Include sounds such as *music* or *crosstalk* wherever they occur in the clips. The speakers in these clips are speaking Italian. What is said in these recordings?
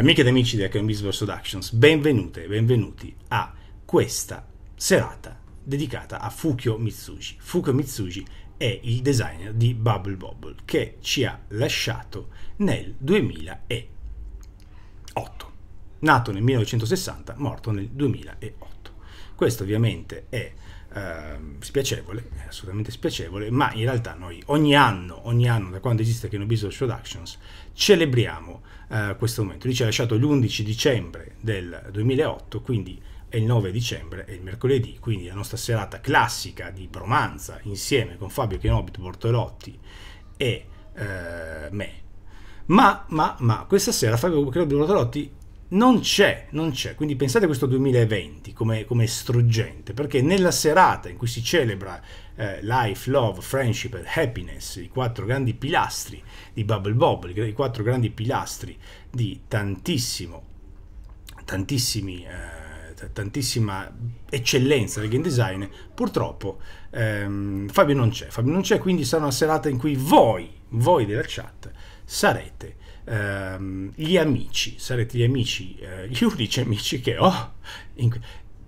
Amiche ed amici di Hackney's Productions, benvenute e benvenuti a questa serata dedicata a Fukio Mitsuji. Fukio Mitsuji è il designer di Bubble Bobble che ci ha lasciato nel 2008. Nato nel 1960, morto nel 2008. Questo ovviamente è Uh, spiacevole, eh, assolutamente spiacevole, ma in realtà noi ogni anno, ogni anno da quando esiste Kino Business Productions, celebriamo uh, questo momento. Lui ci ha lasciato l'11 dicembre del 2008, quindi è il 9 dicembre, è il mercoledì, quindi la nostra serata classica di bromanza insieme con Fabio Chenobit Bortolotti e uh, me. Ma, ma, ma, questa sera Fabio Chenobit Bortolotti non c'è, non c'è. Quindi pensate a questo 2020 come, come struggente, perché nella serata in cui si celebra eh, Life, Love, Friendship and Happiness, i quattro grandi pilastri di Bubble Bobble, i quattro grandi pilastri di tantissimo, tantissimi, eh, tantissima eccellenza del game design, purtroppo ehm, Fabio non c'è. Fabio non c'è, quindi sarà una serata in cui voi, voi della chat, sarete ehm, gli amici, sarete gli amici, eh, gli *laughs* unici amici che ho in,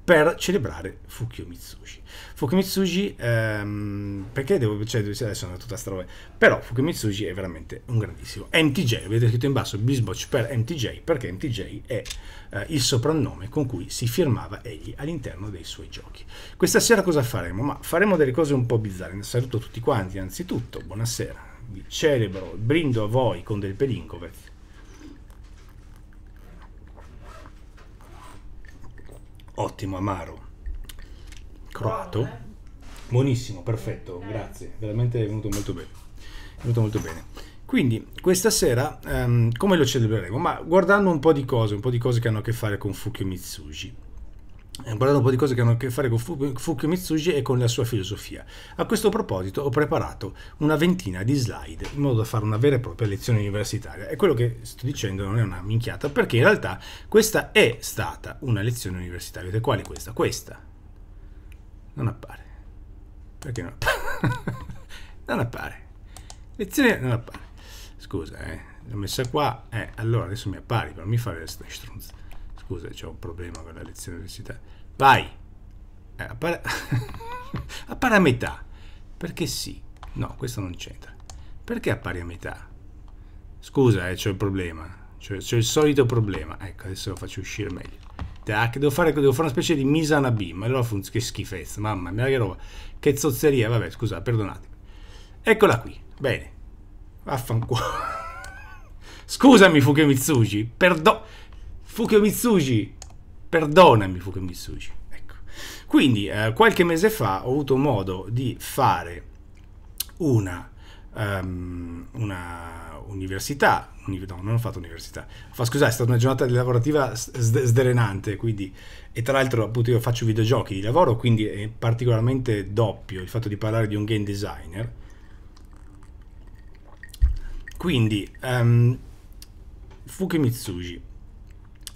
per celebrare Fukio Mitsushi. Fukio Mitsushi, ehm, perché devo, cioè, adesso andare tutta strada, però Fukio Mitsushi è veramente un grandissimo. MTJ, vedete scritto in basso, Bisbotch per MTJ, perché MTJ è eh, il soprannome con cui si firmava egli all'interno dei suoi giochi. Questa sera cosa faremo? Ma faremo delle cose un po' bizzarre, saluto tutti quanti, anzitutto, buonasera vi celebro, brindo a voi con del Pelinkovet. Ottimo, amaro. Croato. Buonissimo, perfetto, grazie. Veramente è venuto molto bene. È venuto molto bene. Quindi questa sera um, come lo celebreremo? Ma guardando un po' di cose, un po' di cose che hanno a che fare con Fukio Mitsuji ho eh, parlato un po' di cose che hanno a che fare con Fuku Mitsuji e con la sua filosofia. A questo proposito ho preparato una ventina di slide in modo da fare una vera e propria lezione universitaria e quello che sto dicendo non è una minchiata perché in realtà questa è stata una lezione universitaria. Vedete quale questa? Questa. Non appare. Perché non appare? *laughs* non appare. Lezione non appare. Scusa, eh. L'ho messa qua. Eh, allora adesso mi appari, però mi fa le stronze scusa, c'è un problema con la lezione universitaria. Vai! Eh, a, para *laughs* a, a metà. Perché sì? No, questo non c'entra. Perché appare a metà? Scusa, eh, c'è il problema. C'è il solito problema. Ecco, adesso lo faccio uscire meglio. Tac, devo fare, devo fare una specie di misana B, ma allora funziona, che schifezza, mamma mia che roba, che zozzeria, vabbè, scusa, perdonatemi. Eccola qui, bene, vaffanculo. *laughs* Scusami Fuke Mitsuji, Fukio Mitsuji, perdonami Fukio Mitsuji. Ecco. Quindi eh, qualche mese fa ho avuto modo di fare una, um, una università, no, non ho fatto università, fa, scusate, è stata una giornata lavorativa sdrenante, quindi, e tra l'altro appunto io faccio videogiochi di lavoro, quindi è particolarmente doppio il fatto di parlare di un game designer. Quindi, um, ehm, Fukimitsuji,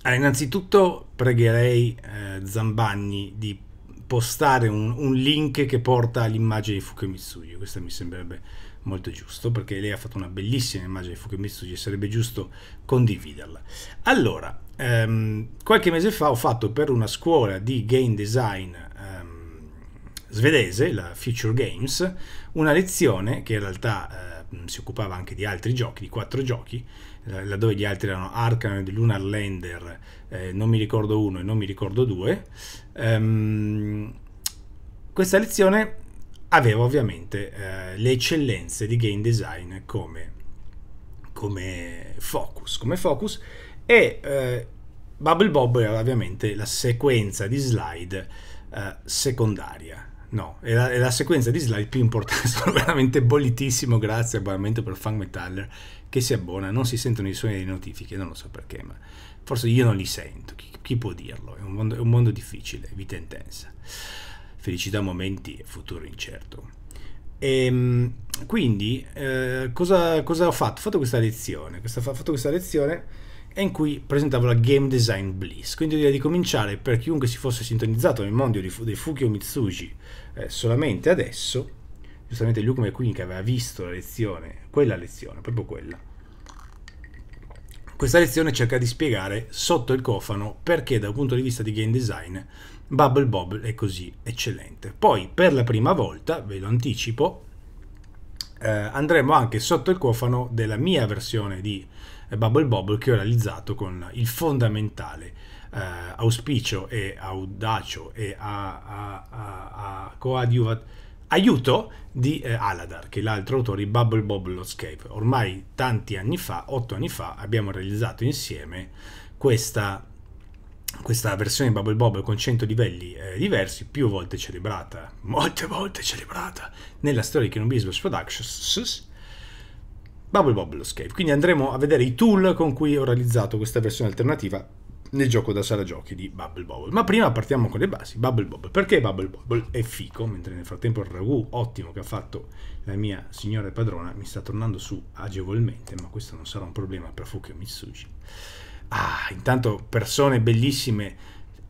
allora, innanzitutto pregherei eh, Zambagni di postare un, un, link che porta all'immagine di Fukemitsugi. Questo mi sembrerebbe molto giusto perché lei ha fatto una bellissima immagine di Fukemitsugi e sarebbe giusto condividerla. Allora, ehm, qualche mese fa ho fatto per una scuola di game design ehm, svedese, la Future Games, una lezione che in realtà eh, si occupava anche di altri giochi, di quattro giochi, eh, laddove gli altri erano Arkham di Lunar Lander, eh, non mi ricordo uno e non mi ricordo due. Ehm, questa lezione aveva ovviamente eh, le eccellenze di game design come, come focus, come focus e eh, Bubble Bob era ovviamente la sequenza di slide eh, secondaria No, è la, è la, sequenza di slide più importante, *laughs* sono veramente bollitissimo, grazie abbonamento per Fang Metaller che si abbona, non si sentono i suoni delle notifiche, non lo so perché, ma forse io non li sento, chi, chi può dirlo? È un, mondo, è un mondo difficile, vita intensa, felicità momenti, e futuro incerto. E, ehm, quindi eh, cosa, cosa, ho fatto? Ho fatto questa lezione, ho fatto questa lezione in cui presentavo la Game Design Bliss, quindi l'idea di cominciare per chiunque si fosse sintonizzato nel mondo di, dei Fukio Mitsuji, eh, solamente adesso, giustamente Luke McQueen che aveva visto la lezione, quella lezione, proprio quella, questa lezione cerca di spiegare sotto il cofano perché dal punto di vista di game design Bubble Bobble è così eccellente. Poi per la prima volta, ve lo anticipo, eh, andremo anche sotto il cofano della mia versione di Bubble Bobble che ho realizzato con il fondamentale eh, auspicio e audacio e a, a, a, a coadiuvat aiuto di eh, Aladar, che è l'altro autore di Bubble Bobble Lotscape. Ormai tanti anni fa, otto anni fa, abbiamo realizzato insieme questa, questa versione di Bubble Bobble con 100 livelli eh, diversi, più volte celebrata, molte volte celebrata, nella storia di Canon Business Productions. Bubble Bobble Lotscape. Quindi andremo a vedere i tool con cui ho realizzato questa versione alternativa nel gioco da sala giochi di Bubble Bobble. Ma prima partiamo con le basi, Bubble Bobble. Perché Bubble Bobble è fico, mentre nel frattempo il ragù ottimo che ha fatto la mia signora e padrona mi sta tornando su agevolmente, ma questo non sarà un problema per Fukio Mitsushi. Ah, intanto persone bellissime,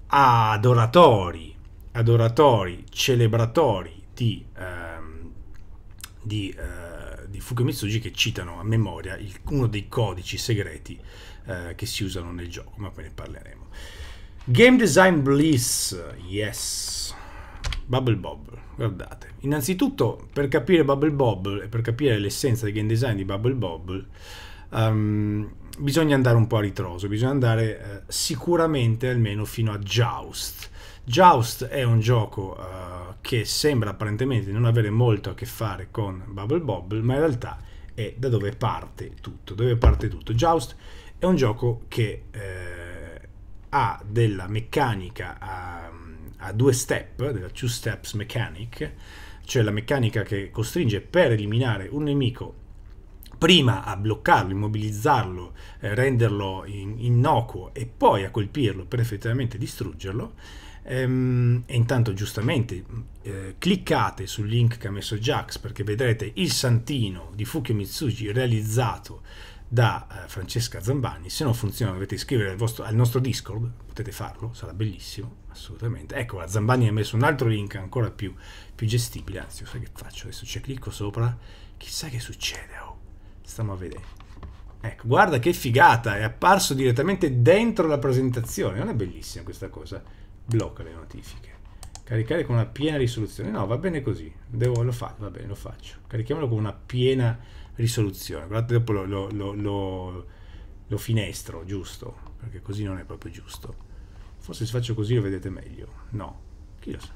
adoratori, adoratori, celebratori di, ehm, di, eh, di Fukio Mitsushi che citano a memoria il, uno dei codici segreti eh, che si usano nel gioco, ma poi ne parleremo. Game Design Bliss, yes. Bubble Bobble, guardate. Innanzitutto, per capire Bubble Bobble e per capire l'essenza del game design di Bubble Bobble, um, bisogna andare un po' a ritroso, bisogna andare eh, sicuramente almeno fino a Joust. Joust è un gioco uh, che sembra apparentemente non avere molto a che fare con Bubble Bobble, ma in realtà è da dove parte tutto, dove parte tutto. Joust è un gioco che eh, ha della meccanica a, a due step, della two steps mechanic, cioè la meccanica che costringe per eliminare un nemico prima a bloccarlo, immobilizzarlo, eh, renderlo in, innocuo e poi a colpirlo per effettivamente distruggerlo. Ehm, e intanto giustamente eh, cliccate sul link che ha messo Jax perché vedrete il santino di Fukio Mitsuji realizzato da eh, Francesca Zambani. Se non funziona dovete iscrivervi al, al nostro Discord, potete farlo, sarà bellissimo, assolutamente. Ecco, la Zambani ha messo un altro link ancora più, più gestibile, anzi, lo sai che faccio? Adesso ci clicco sopra, chissà che succede, oh. stiamo a vedere. Ecco, guarda che figata, è apparso direttamente dentro la presentazione, non è bellissima questa cosa? Blocca le notifiche. Caricare con una piena risoluzione, no, va bene così, Devo, lo, fa, va bene, lo faccio. Carichiamolo con una piena risoluzione risoluzione. Guardate, dopo lo, lo, lo, lo, lo finestro, giusto? Perché così non è proprio giusto. Forse se faccio così lo vedete meglio. No, chi lo sa.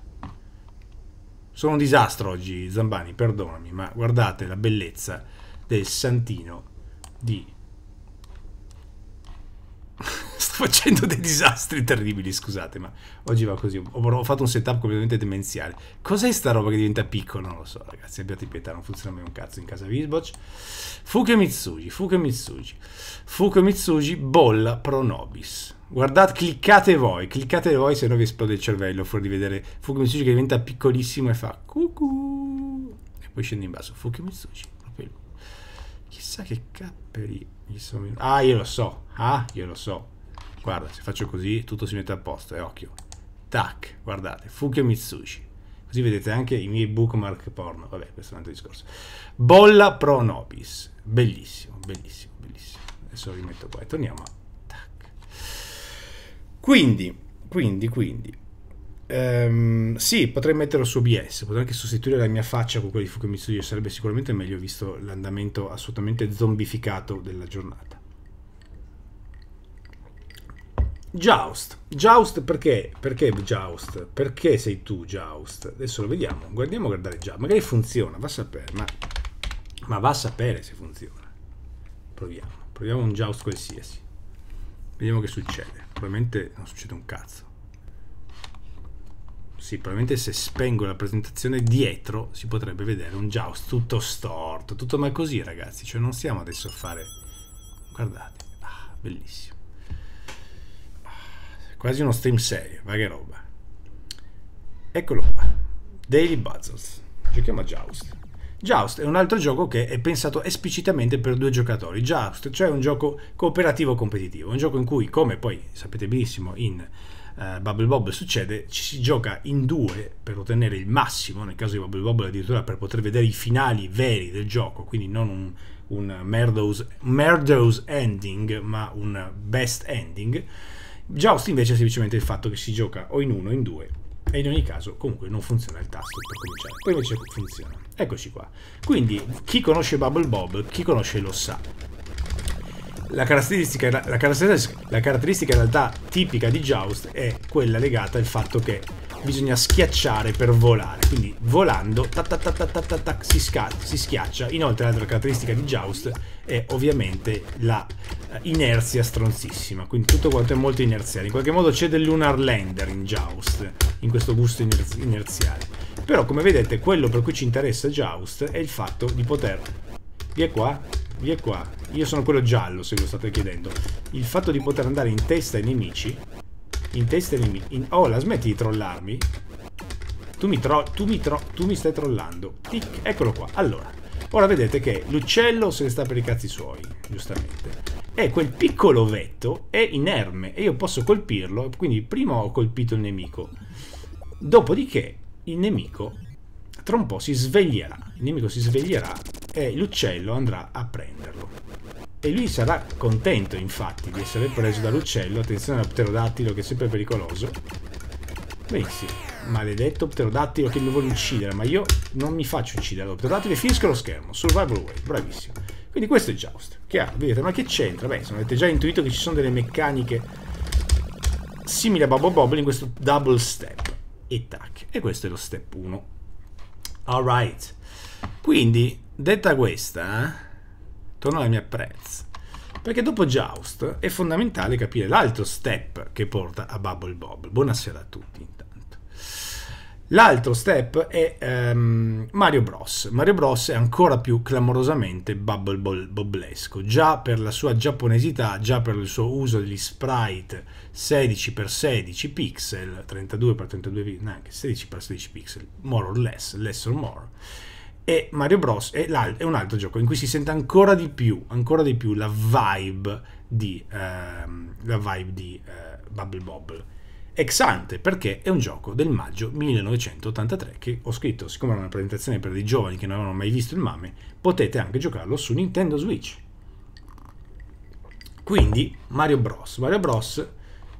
Sono un disastro oggi, Zambani, perdonami, ma guardate la bellezza del santino di *laughs* Sto facendo dei disastri terribili, scusate, ma oggi va così. Ho fatto un setup completamente demenziale. Cos'è sta roba che diventa piccola? Non lo so, ragazzi, abbiate pietà, non funziona mai un cazzo in casa Visboch. Fuke Mitsugi, Fuke Mitsugi. Fuke Mitsugi bolla pro nobis. Guardate, cliccate voi, cliccate voi, se no vi esplode il cervello fuori di vedere Fuke Mitsugi che diventa piccolissimo e fa cucù. E poi scende in basso, Fuke Mitsugi, proprio lui. Chissà che capperi Ah, io lo so. Ah, io lo so. Guarda, se faccio così, tutto si mette a posto, e eh, occhio. Tac, guardate, Fukio Mitsushi. Così vedete anche i miei bookmark porno. Vabbè, questo è un altro discorso. Bolla Pro Nobis. Bellissimo, bellissimo, bellissimo. Adesso lo rimetto qua e torniamo a... Tac. Quindi, quindi, quindi... Um, sì, potrei metterlo su OBS, potrei anche sostituire la mia faccia con quella di Fukumi Studio, sarebbe sicuramente meglio visto l'andamento assolutamente zombificato della giornata. Joust, Joust perché? Perché Joust? Perché sei tu Joust? Adesso lo vediamo, guardiamo a guardare Joust, magari funziona, va a sapere, ma, ma va a sapere se funziona. Proviamo, proviamo un Joust qualsiasi, vediamo che succede, probabilmente non succede un cazzo sì, probabilmente se spengo la presentazione dietro si potrebbe vedere un joust tutto storto, tutto ma così ragazzi, cioè non stiamo adesso a fare... Guardate, ah, bellissimo. Ah, quasi uno stream serio, va che roba. Eccolo qua, Daily Buzzles, giochiamo a joust. Joust è un altro gioco che è pensato esplicitamente per due giocatori. Joust, cioè un gioco cooperativo competitivo, un gioco in cui, come poi sapete benissimo in eh, Bubble Bob succede, ci si gioca in due per ottenere il massimo, nel caso di Bubble Bob addirittura per poter vedere i finali veri del gioco, quindi non un, un murderous, murderous ending, ma un best ending. Joust invece è semplicemente il fatto che si gioca o in uno o in due e in ogni caso comunque non funziona il tasto per cominciare poi invece funziona eccoci qua quindi chi conosce Bubble Bob chi conosce lo sa la caratteristica, la, caratteristica, la caratteristica in realtà tipica di Joust è quella legata al fatto che bisogna schiacciare per volare. Quindi volando tac, tac, tac, si, si, schiaccia. Inoltre l'altra caratteristica di Joust è ovviamente la eh, inerzia stronzissima. Quindi tutto quanto è molto inerziale. In qualche modo c'è del Lunar Lander in Joust, in questo gusto inerzi inerziale. Però come vedete quello per cui ci interessa Joust è il fatto di poter... Via qua, via qua. Io sono quello giallo, se lo state chiedendo. Il fatto di poter andare in testa ai nemici... In testa ai nemici... In... Oh, la smetti di trollarmi? Tu mi, tro... tu, mi tro... tu mi stai trollando. Tic. Eccolo qua. Allora. Ora vedete che l'uccello se ne sta per i cazzi suoi, giustamente. E quel piccolo vetto è inerme e io posso colpirlo, quindi prima ho colpito il nemico. Dopodiché il nemico tra un po' si sveglierà, il nemico si sveglierà e l'uccello andrà a prenderlo. E lui sarà contento infatti di essere preso dall'uccello, attenzione al pterodattilo che è sempre pericoloso. Benissimo, maledetto pterodattilo che mi vuole uccidere, ma io non mi faccio uccidere. Allora, pterodattilo e finisco lo schermo, survival way, bravissimo. Quindi questo è Joust, Chiaro, vedete, ma che c'entra? Beh, insomma, avete già intuito che ci sono delle meccaniche simili a Bobo Bobble in questo double step e tac. E questo è lo step 1. Alright. Quindi, detta questa, eh, torno alla mia prezza. Perché dopo Joust è fondamentale capire l'altro step che porta a Bubble Bob. Buonasera a tutti. L'altro step è um, Mario Bros. Mario Bros è ancora più clamorosamente bubble boblesco, già per la sua giapponesità, già per il suo uso degli sprite 16x16 pixel, 32x32, neanche 16x16 pixel, more or less, less or more. E Mario Bros è, è, un altro gioco in cui si sente ancora di più, ancora di più la vibe di, uh, la vibe di uh, Bubble Bobble ex ante perché è un gioco del maggio 1983 che ho scritto, siccome era una presentazione per dei giovani che non avevano mai visto il MAME, potete anche giocarlo su Nintendo Switch. Quindi Mario Bros. Mario Bros.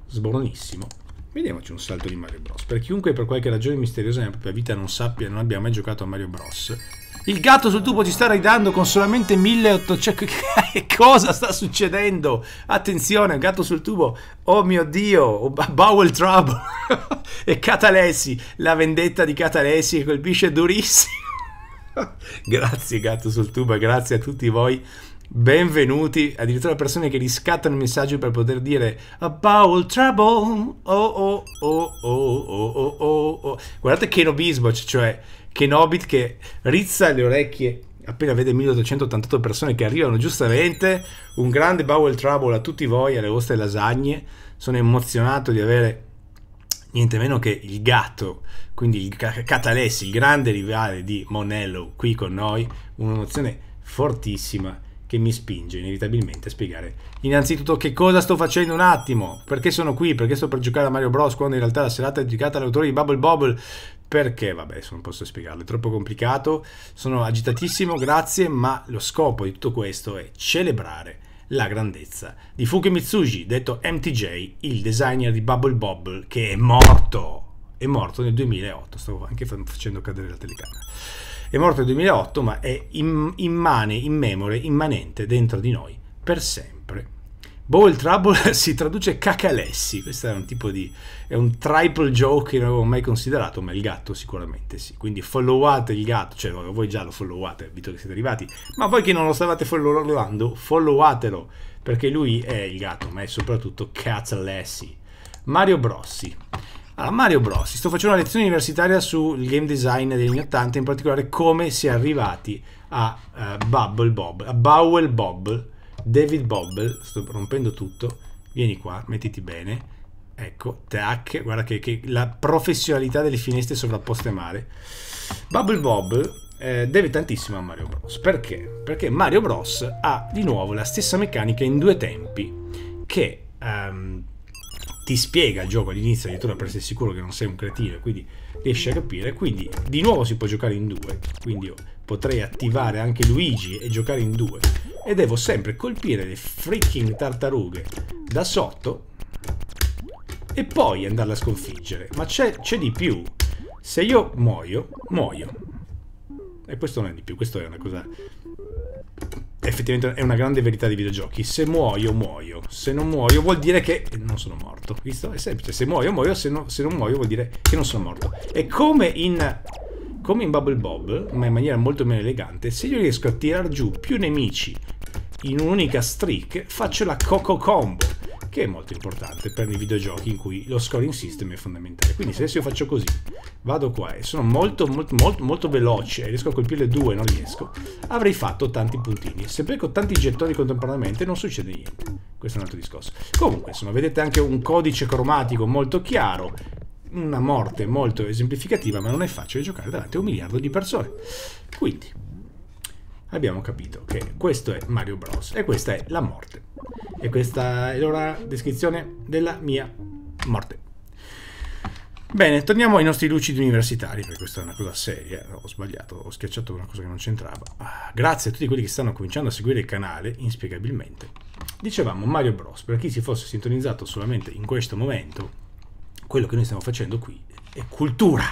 sboronissimo. Vediamoci un salto di Mario Bros. Per chiunque per qualche ragione misteriosa nella propria vita non sappia, non abbia mai giocato a Mario Bros. Il gatto sul tubo ci sta raidando con solamente 1800... Cioè, *laughs* cosa sta succedendo? Attenzione, gatto sul tubo. Oh mio Dio, Bowel Trouble. *laughs* e Catalessi, la vendetta di Catalessi che colpisce durissimo. *laughs* grazie gatto sul tubo, grazie a tutti voi. Benvenuti, addirittura persone che riscattano il messaggio per poter dire A Bowel Trouble. Oh oh oh oh oh oh oh oh. Guardate che nobismo, cioè Kenobit che rizza le orecchie appena vede 1888 persone che arrivano giustamente. Un grande Bowel Trouble a tutti voi, alle vostre lasagne. Sono emozionato di avere niente meno che il gatto, quindi il Catalessi, il grande rivale di Monello qui con noi. Un'emozione fortissima che mi spinge inevitabilmente a spiegare innanzitutto che cosa sto facendo un attimo, perché sono qui, perché sto per giocare a Mario Bros quando in realtà la serata è dedicata all'autore di Bubble Bobble perché? Vabbè, se non posso spiegarlo, è troppo complicato. Sono agitatissimo, grazie, ma lo scopo di tutto questo è celebrare la grandezza di Fuki Mitsuji, detto MTJ, il designer di Bubble Bobble, che è morto. È morto nel 2008, stavo anche facendo cadere la telecamera. È morto nel 2008, ma è immane, immemore, immanente dentro di noi, per sempre. Bowl Trouble *laughs* si traduce cacalessi, questo è un tipo di... è un triple joke che non avevo mai considerato, ma il gatto sicuramente sì. Quindi followate il gatto, cioè voi già lo followate, visto che siete arrivati, ma voi che non lo stavate followando, followatelo, perché lui è il gatto, ma è soprattutto cacalessi. Mario Brossi. Allora, Mario Brossi, sto facendo una lezione universitaria sul game design degli anni 80, in particolare come si è arrivati a uh, Bubble Bob, a Bowel Bob, David Bobble, sto rompendo tutto, vieni qua, mettiti bene, ecco, tac, guarda che, che la professionalità delle finestre sovrapposte male. Bubble Bobble eh, deve tantissimo a Mario Bros. Perché? Perché Mario Bros ha di nuovo la stessa meccanica in due tempi che um, ti spiega il gioco all'inizio addirittura per essere sicuro che non sei un cretino e quindi riesci a capire. Quindi di nuovo si può giocare in due. Quindi io Potrei attivare anche Luigi e giocare in due. E devo sempre colpire le freaking tartarughe da sotto e poi andarle a sconfiggere. Ma c'è di più. Se io muoio, muoio. E questo non è di più, questo è una cosa... Effettivamente è una grande verità dei videogiochi. Se muoio, muoio. Se non muoio vuol dire che non sono morto. Visto? È semplice. Se muoio, muoio. Se, no, se non muoio vuol dire che non sono morto. E come in come in Bubble Bob, ma in maniera molto meno elegante, se io riesco a tirar giù più nemici in un'unica streak, faccio la Coco Combo, che è molto importante per i videogiochi in cui lo scoring system è fondamentale. Quindi se adesso io faccio così, vado qua e sono molto molto molto molto veloce e riesco a colpire due, non riesco, avrei fatto tanti puntini. Se becco tanti gettoni contemporaneamente non succede niente. Questo è un altro discorso. Comunque, insomma, vedete anche un codice cromatico molto chiaro una morte molto esemplificativa, ma non è facile giocare davanti a un miliardo di persone. Quindi abbiamo capito che questo è Mario Bros e questa è la morte. E questa è la descrizione della mia morte. Bene, torniamo ai nostri lucidi universitari, perché questa è una cosa seria, ho sbagliato, ho schiacciato una cosa che non c'entrava. Ah, grazie a tutti quelli che stanno cominciando a seguire il canale, inspiegabilmente. Dicevamo Mario Bros, per chi si fosse sintonizzato solamente in questo momento, quello che noi stiamo facendo qui è cultura,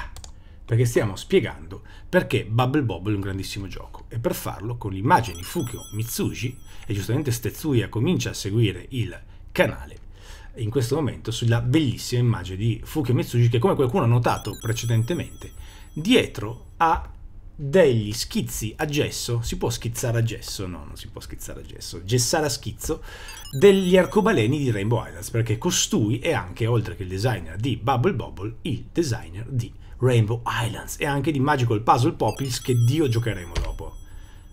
perché stiamo spiegando perché Bubble Bobble è un grandissimo gioco e per farlo con l'immagine di Fukio Mitsuji e giustamente Stezuya comincia a seguire il canale in questo momento sulla bellissima immagine di Fukio Mitsuji che come qualcuno ha notato precedentemente dietro ha degli schizzi a gesso, si può schizzare a gesso? No, non si può schizzare a gesso, gessare a schizzo degli arcobaleni di Rainbow Islands, perché costui è anche, oltre che il designer di Bubble Bobble, il designer di Rainbow Islands e anche di Magical Puzzle Poppies che Dio giocheremo dopo.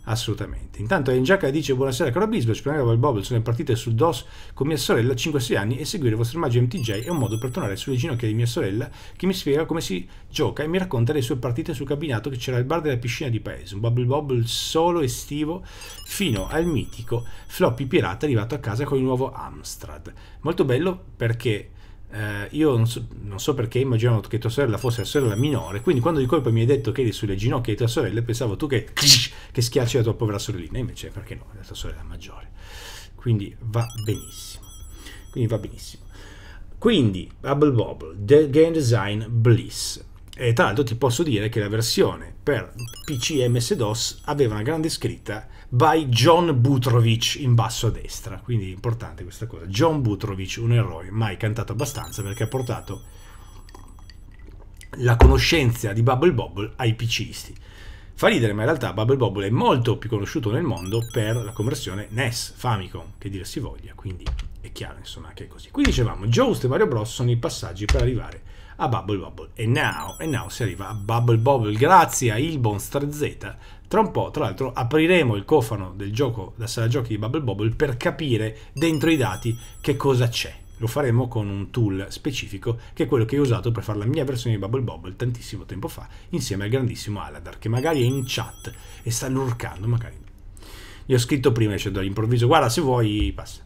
Assolutamente. Intanto Engiaca dice buonasera caro Bisbo, speriamo il Bobble sono partite sul DOS con mia sorella a 5-6 anni e seguire il vostro immagine MTJ è un modo per tornare sulle ginocchia di mia sorella che mi spiega come si gioca e mi racconta le sue partite sul cabinato che c'era al bar della piscina di paese, un Bubble Bobble solo estivo fino al mitico floppy pirata arrivato a casa con il nuovo Amstrad. Molto bello perché eh, io non so, non so, perché immaginavo che tua sorella fosse la sorella minore, quindi quando di colpo mi hai detto che eri sulle ginocchia di tua sorella, pensavo tu che, che schiacci la tua povera sorellina, invece perché no, è la tua sorella maggiore. Quindi va benissimo. Quindi va benissimo. Quindi, Bubble Bobble, The Game Design Bliss. E tra l'altro ti posso dire che la versione per PC e MS-DOS aveva una grande scritta by John Butrovich in basso a destra, quindi è importante questa cosa. John Butrovich, un eroe, mai cantato abbastanza perché ha portato la conoscenza di Bubble Bobble ai PCisti. Fa ridere, ma in realtà Bubble Bobble è molto più conosciuto nel mondo per la conversione NES, Famicom, che dir si voglia, quindi è chiaro insomma che è così. Qui dicevamo, Joost e Mario Bros sono i passaggi per arrivare a Bubble Bobble. E now, e now si arriva a Bubble Bobble grazie a Ilbons 3Z tra un po', tra l'altro, apriremo il cofano del gioco da sala giochi di Bubble Bobble per capire dentro i dati che cosa c'è. Lo faremo con un tool specifico che è quello che ho usato per fare la mia versione di Bubble Bobble tantissimo tempo fa insieme al grandissimo Aladar che magari è in chat e sta lurcando, magari. Gli ho scritto prima, e cioè all'improvviso: guarda se vuoi passa.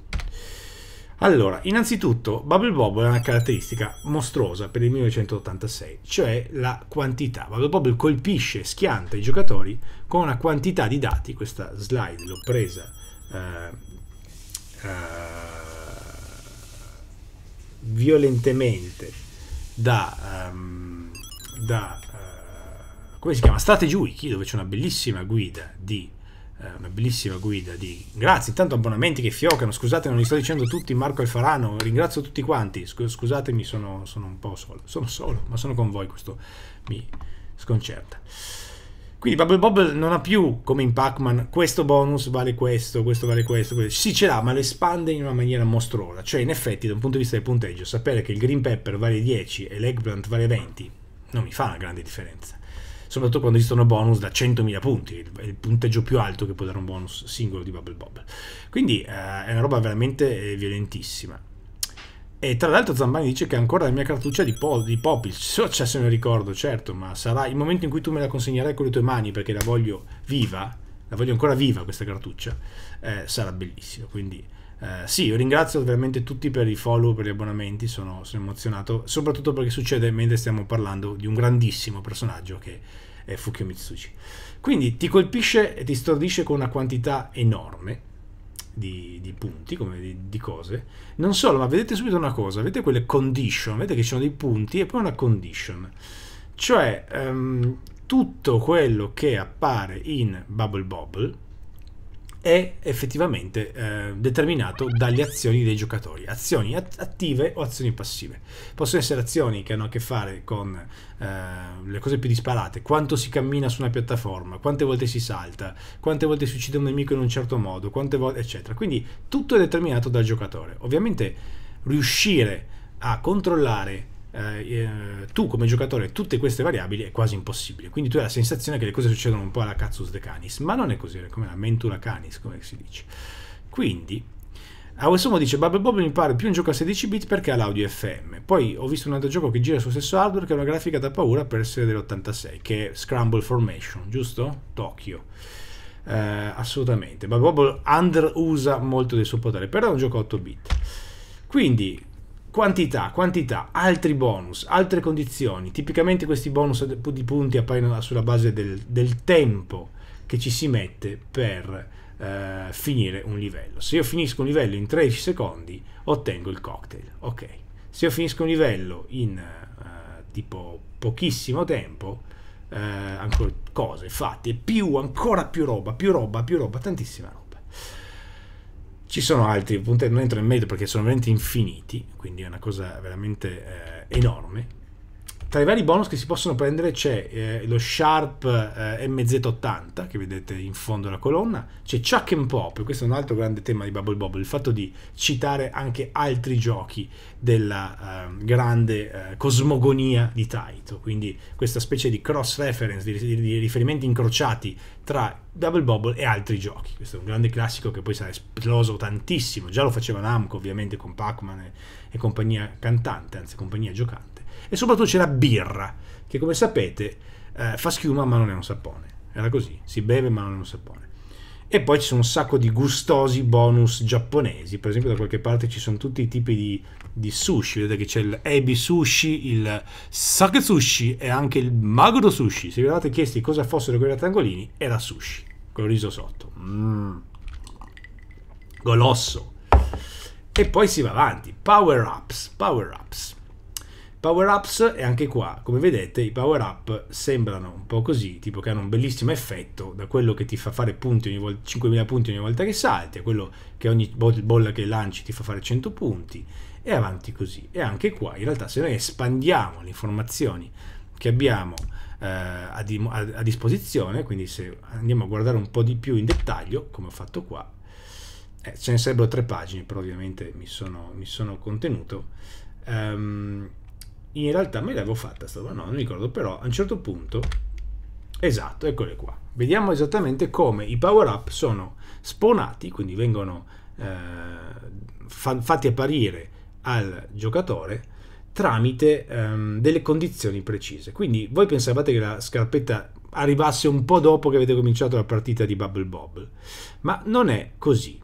Allora, innanzitutto Bubble Bobble è una caratteristica mostruosa per il 1986, cioè la quantità. Bubble Bobble colpisce, schianta i giocatori con una quantità di dati, questa slide l'ho presa eh, eh, violentemente da, um, da eh, come si chiama? Strategy Wiki, dove c'è una bellissima guida di una bellissima guida di grazie intanto abbonamenti che fiocano scusate non li sto dicendo tutti Marco Alfarano ringrazio tutti quanti scusatemi sono, sono un po' solo sono solo ma sono con voi questo mi sconcerta quindi Bubble Bobble non ha più come in Pac-Man questo bonus vale questo, questo vale questo, questo. sì ce l'ha ma lo espande in una maniera mostruosa cioè in effetti da un punto di vista del punteggio sapere che il Green Pepper vale 10 e l'Eggplant vale 20 non mi fa una grande differenza soprattutto quando esistono bonus da 100.000 punti, il, punteggio più alto che può dare un bonus singolo di Bubble Bobble. Quindi eh, è una roba veramente eh, violentissima. E tra l'altro Zambani dice che ancora la mia cartuccia di, po- di Popil, *laughs* cioè, se me lo ricordo, certo, ma sarà il momento in cui tu me la consegnerai con le tue mani perché la voglio viva, la voglio ancora viva questa cartuccia, eh, sarà bellissimo. Quindi eh, sì, io ringrazio veramente tutti per i follow, per gli abbonamenti, sono, sono, emozionato, soprattutto perché succede mentre stiamo parlando di un grandissimo personaggio che è Fukio Mitsuchi. Quindi ti colpisce e ti stordisce con una quantità enorme di, di punti, come di, di, cose. Non solo, ma vedete subito una cosa, vedete quelle condition, vedete che ci sono dei punti e poi una condition. Cioè, um, tutto quello che appare in Bubble Bobble è effettivamente eh, determinato dalle azioni dei giocatori, azioni attive o azioni passive. Possono essere azioni che hanno a che fare con eh, le cose più disparate, quanto si cammina su una piattaforma, quante volte si salta, quante volte si uccide un nemico in un certo modo, quante volte eccetera. Quindi tutto è determinato dal giocatore. Ovviamente riuscire a controllare eh, eh, tu come giocatore tutte queste variabili è quasi impossibile. Quindi tu hai la sensazione che le cose succedono un po' alla cazzus de canis, ma non è così, è come la mentura canis, come si dice. Quindi Awesomo dice Bubble Bob mi pare più un gioco a 16 bit perché ha l'audio FM. Poi ho visto un altro gioco che gira sullo stesso hardware che ha una grafica da paura per essere dell'86, che è Scramble Formation, giusto? Tokyo. Eh, assolutamente. Bubble Bob usa molto del suo potere, però è un gioco a 8 bit. Quindi quantità, quantità, altri bonus, altre condizioni. Tipicamente questi bonus di punti appaiono sulla base del, del tempo che ci si mette per eh, finire un livello. Se io finisco un livello in 13 secondi, ottengo il cocktail. Ok. Se io finisco un livello in eh, tipo pochissimo tempo, eh, ancora cose fatte, più, ancora più roba, più roba, più roba, tantissima roba. Ci sono altri punti, non entro nel merito perché sono veramente infiniti, quindi è una cosa veramente eh, enorme tra i vari bonus che si possono prendere c'è eh, lo Sharp eh, MZ80 che vedete in fondo alla colonna, c'è Chuck and Pop, questo è un altro grande tema di Bubble Bobble, il fatto di citare anche altri giochi della ehm, eh, grande cosmogonia di Taito, quindi questa specie di cross reference, di, di riferimenti incrociati tra Double Bobble e altri giochi. Questo è un grande classico che poi sarà esploso tantissimo, già lo faceva Namco ovviamente con Pac-Man e, e compagnia cantante, anzi compagnia giocante e soprattutto c'era birra, che come sapete eh, fa schiuma ma non è un sapone. Era così, si beve ma non è un sapone. E poi ci sono un sacco di gustosi bonus giapponesi, per esempio da qualche parte ci sono tutti i tipi di, di sushi, vedete che c'è il ebi sushi, il sake sushi e anche il maguro sushi. Se vi eravate chiesti cosa fossero quei rettangolini, era sushi, con il riso sotto. Mmm, Golosso. E poi si va avanti, power ups, power ups. Power-ups e anche qua, come vedete, i power-up sembrano un po' così, tipo che hanno un bellissimo effetto, da quello che ti fa fare punti ogni volta, 5.000 punti ogni volta che salti, a quello che ogni bolla che lanci ti fa fare 100 punti, e avanti così. E anche qua, in realtà, se noi espandiamo le informazioni che abbiamo eh, a, di, a, a disposizione, quindi se andiamo a guardare un po' di più in dettaglio, come ho fatto qua, eh, ce ne sarebbero tre pagine, però ovviamente mi sono, mi sono contenuto, um, in realtà me l'avevo fatta sta no, non mi ricordo, però a un certo punto, esatto, eccole qua. Vediamo esattamente come i power-up sono spawnati, quindi vengono eh, fa fatti apparire al giocatore tramite ehm, delle condizioni precise. Quindi voi pensavate che la scarpetta arrivasse un po' dopo che avete cominciato la partita di Bubble Bobble, ma non è così.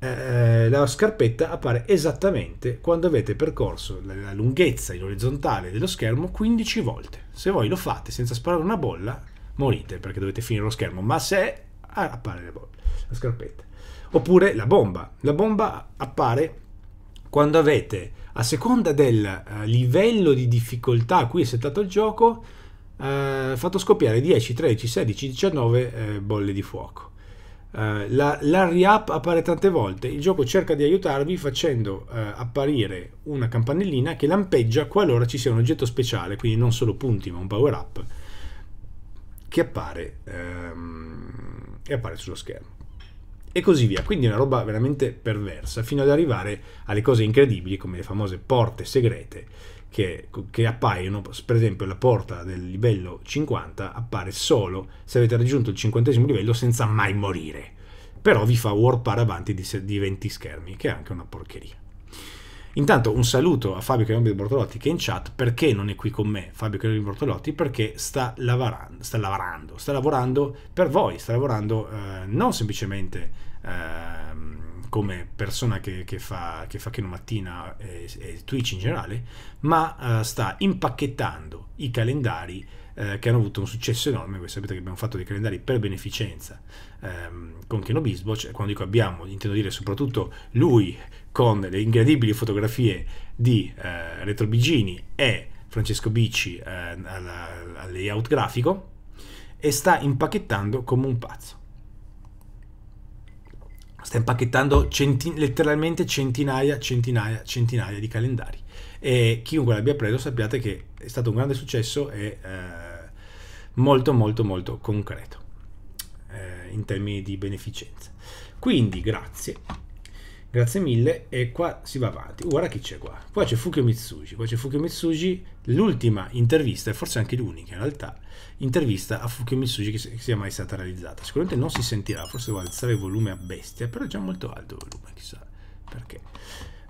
Eh, eh, la scarpetta appare esattamente quando avete percorso la, la lunghezza in orizzontale dello schermo 15 volte. Se voi lo fate senza sparare una bolla, morite perché dovete finire lo schermo, ma se ah, appare la, bolla, la scarpetta. Oppure la bomba. La bomba appare quando avete, a seconda del uh, livello di difficoltà a cui è settato il gioco, uh, fatto scoppiare 10, 13, 16, 19 uh, bolle di fuoco. Eh, la, la, l'ARIAP appare tante volte, il gioco cerca di aiutarvi facendo uh, apparire una campanellina che lampeggia qualora ci sia un oggetto speciale, quindi non solo punti ma un power up, che appare, um, ehm, e appare sullo schermo. E così via, quindi è una roba veramente perversa, fino ad arrivare alle cose incredibili come le famose porte segrete che, che, appaiono, per esempio la porta del livello 50 appare solo se avete raggiunto il 50 livello senza mai morire, però vi fa warpare avanti di, di 20 schermi, che è anche una porcheria. Intanto un saluto a Fabio Carabini Bortolotti che è in chat, perché non è qui con me Fabio Carabini Bortolotti? Perché sta lavorando, sta lavorando, sta lavorando per voi, sta lavorando eh, non semplicemente... Eh, come persona che, che fa, che fa Keno Mattina e, e, Twitch in generale, ma uh, sta impacchettando i calendari eh, che hanno avuto un successo enorme. Voi sapete che abbiamo fatto dei calendari per beneficenza um, con Keno Bisboch, quando dico abbiamo, intendo dire soprattutto lui con le incredibili fotografie di uh, Retro Bigini e Francesco Bicci al layout grafico e sta impacchettando come un pazzo sta impacchettando centi- letteralmente centinaia, centinaia, centinaia di calendari. E chiunque l'abbia preso sappiate che è stato un grande successo e eh, molto, molto, molto concreto eh, in termini di beneficenza. Quindi grazie. Grazie mille e qua si va avanti. Guarda chi c'è qua. Qua c'è Fukio Mitsuji. Qua c'è Fukio Mitsuji l'ultima intervista, e forse anche l'unica in realtà, intervista a Fukio Mitsuji che sia mai stata realizzata. Sicuramente non si sentirà, forse devo alzare il volume a bestia, però è già molto alto il volume, chissà perché.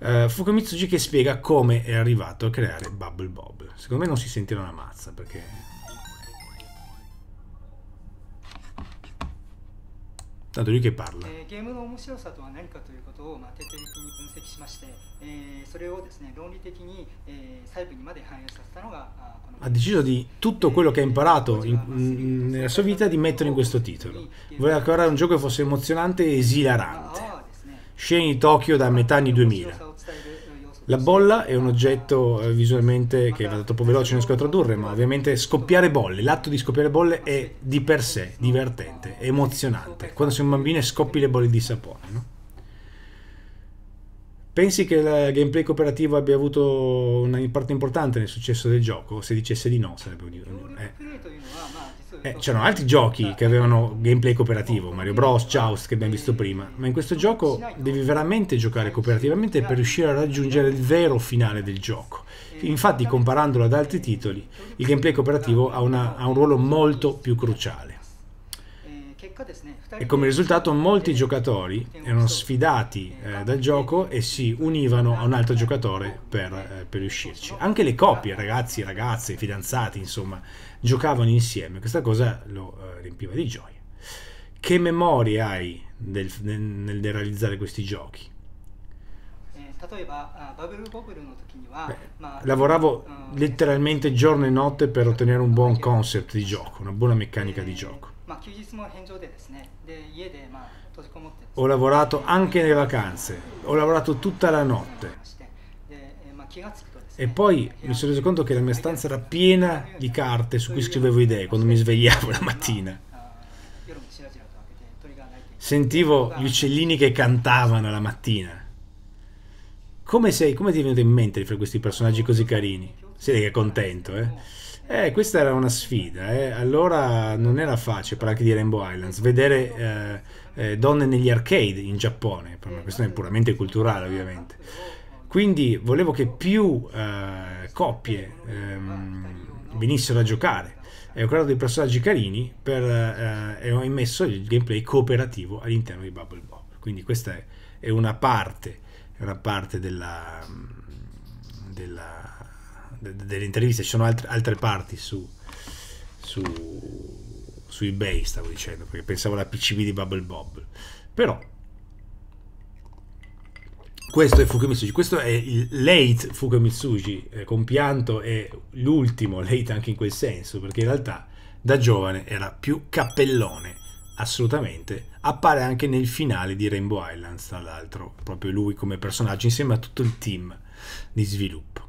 Uh, Fukio che spiega come è arrivato a creare Bubble Bob. Secondo me non si sentirà una mazza perché Tanto lui che parla. Eh, ha deciso di tutto quello che ha imparato in, in, nella sua vita di mettere in questo titolo. Voleva creare un gioco che fosse emozionante e esilarante. Ah, ah, Scene di Tokyo da metà anni 2000. La bolla è un oggetto eh, visualmente che va troppo veloce, non riesco a tradurre, ma ovviamente scoppiare bolle, l'atto di scoppiare bolle è di per sé divertente, emozionante. Quando sei un bambino e scoppi le bolle di sapone, no? Pensi che il gameplay cooperativo abbia avuto una parte importante nel successo del gioco? Se dicesse di no, sarebbe un... Eh. Eh, c'erano altri giochi che avevano gameplay cooperativo, Mario Bros, Chaos che abbiamo visto prima, ma in questo gioco devi veramente giocare cooperativamente per riuscire a raggiungere il vero finale del gioco. Infatti comparandolo ad altri titoli, il gameplay cooperativo ha, una, ha un ruolo molto più cruciale e come risultato molti giocatori erano sfidati eh, dal gioco e si univano a un altro giocatore per, eh, per riuscirci. Anche le coppie, ragazzi, ragazze, fidanzati, insomma, giocavano insieme. Questa cosa lo eh, riempiva di gioia. Che memorie hai del, nel, nel realizzare questi giochi? Eh, eh, Beh, lavoravo eh, letteralmente giorno e notte per ottenere un buon concept di gioco, una buona meccanica di gioco. Ho lavorato anche nelle vacanze ho lavorato tutta la notte e poi mi sono reso conto che la mia stanza era piena di carte su cui scrivevo idee quando mi svegliavo la mattina *laughs* sentivo gli uccellini che cantavano la mattina come sei come ti è venuto in mente di fare questi personaggi così carini siete che è contento eh eh, questa era una sfida, eh. allora non era facile parlare di Rainbow Islands, vedere eh, eh, donne negli arcade in Giappone, per una questione puramente culturale ovviamente. Quindi volevo che più eh, coppie ehm, venissero a giocare e ho creato dei personaggi carini per, eh, e ho immesso il gameplay cooperativo all'interno di Bubble Bob. Quindi questa è, è una parte, è una parte della, della de, delle interviste, ci sono altre, altre parti su, su, su, eBay, stavo dicendo, perché pensavo alla PCB di Bubble Bob. Però questo è Fukumitsuji, questo è il late Fukumitsuji, eh, compianto è l'ultimo late anche in quel senso, perché in realtà da giovane era più cappellone, assolutamente. Appare anche nel finale di Rainbow Islands, tra l'altro, proprio lui come personaggio insieme a tutto il team di sviluppo.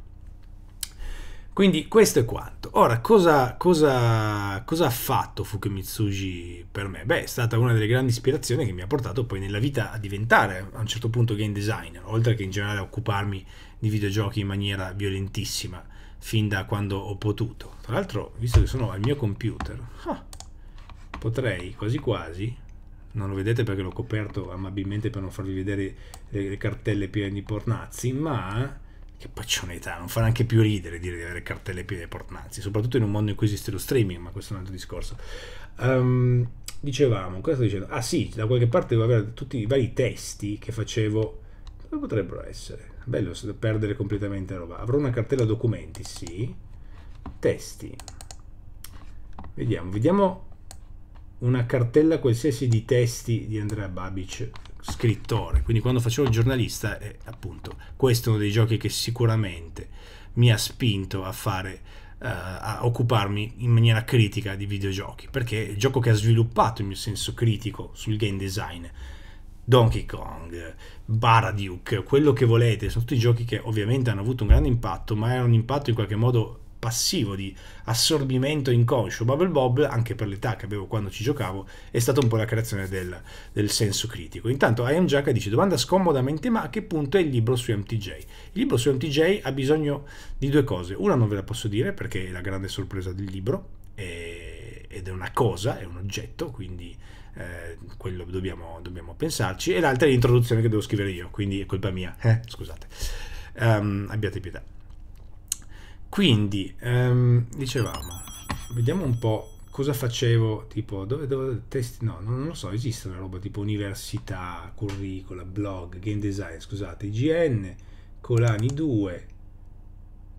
Quindi questo è quanto. Ora, cosa, cosa, cosa ha fatto Fukimitsuji per me? Beh, è stata una delle grandi ispirazioni che mi ha portato poi nella vita a diventare a un certo punto game designer, oltre che in generale a occuparmi di videogiochi in maniera violentissima, fin da quando ho potuto. Tra l'altro, visto che sono al mio computer, ah, potrei quasi quasi non lo vedete perché l'ho coperto amabilmente per non farvi vedere le, cartelle piene di pornazzi, ma che età, non fa neanche più ridere dire di avere cartelle piene di portmanzi, soprattutto in un mondo in cui esiste lo streaming, ma questo è un altro discorso. Um, dicevamo, cosa sto dicendo? Ah sì, da qualche parte devo avere tutti i vari testi che facevo. Dove potrebbero essere? Bello perdere completamente la roba. Avrò una cartella documenti, sì. Testi. Vediamo, vediamo una cartella qualsiasi di testi di Andrea Babic scrittore, quindi quando facevo il giornalista, è eh, appunto, questo è uno dei giochi che sicuramente mi ha spinto a fare uh, a occuparmi in maniera critica di videogiochi, perché è il gioco che ha sviluppato il mio senso critico sul game design Donkey Kong, Baraduke, quello che volete, sono tutti giochi che ovviamente hanno avuto un grande impatto, ma è un impatto in qualche modo passivo di assorbimento inconscio. Bubble Bob, anche per l'età che avevo quando ci giocavo, è stata un po' la creazione del, del senso critico. Intanto I am Jack dice domanda scomodamente ma a che punto è il libro su MTJ? Il libro su MTJ ha bisogno di due cose. Una non ve la posso dire perché è la grande sorpresa del libro è, ed è una cosa, è un oggetto, quindi eh, quello dobbiamo, dobbiamo, pensarci. E l'altra è l'introduzione che devo scrivere io, quindi è colpa mia, eh, scusate. Um, abbiate pietà. Quindi, ehm, dicevamo, vediamo un po' cosa facevo, tipo, dove, dove testi, no, non, non lo so, esiste una roba tipo università, curricula, blog, game design, scusate, IGN, Colani 2,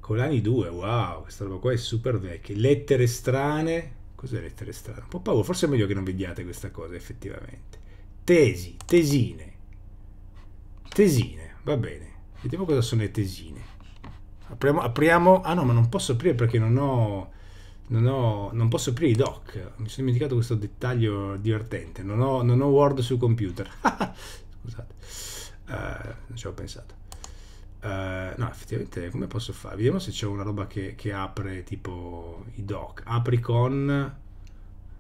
Colani 2, wow, questa roba qua è super vecchia, lettere strane, cos'è lettere strane? Un po' paura, forse è meglio che non vediate questa cosa effettivamente, tesi, tesine, tesine, va bene, vediamo cosa sono le tesine. Apriamo, apriamo, ah no, ma non posso aprire perché non ho, non, ho, non posso aprire i doc. Mi sono dimenticato questo dettaglio divertente. Non ho, non ho Word sul computer. *laughs* Scusate, uh, non ci avevo pensato. Uh, no, effettivamente come posso fare? Vediamo se c'è una roba che, che, apre tipo i doc. Apri con...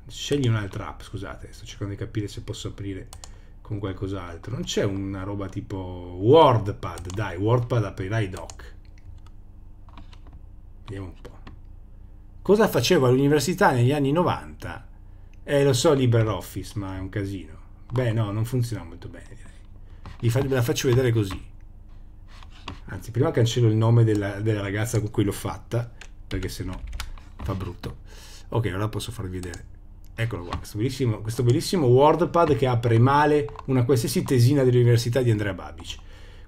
Scegli un'altra app, scusate, sto cercando di capire se posso aprire con qualcos'altro. Non c'è una roba tipo WordPad, dai, WordPad aprirà i doc. Vediamo un po'. Cosa facevo all'università negli anni 90? Eh, lo so, LibreOffice, ma è un casino. Beh, no, non funziona molto bene, direi. Fa, ve la faccio vedere così. Anzi, prima cancello il nome della, della ragazza con cui l'ho fatta, perché sennò fa brutto. Ok, ora posso farvi vedere. Eccolo qua, questo bellissimo, questo bellissimo WordPad che apre male una qualsiasi tesina dell'università di Andrea Babic.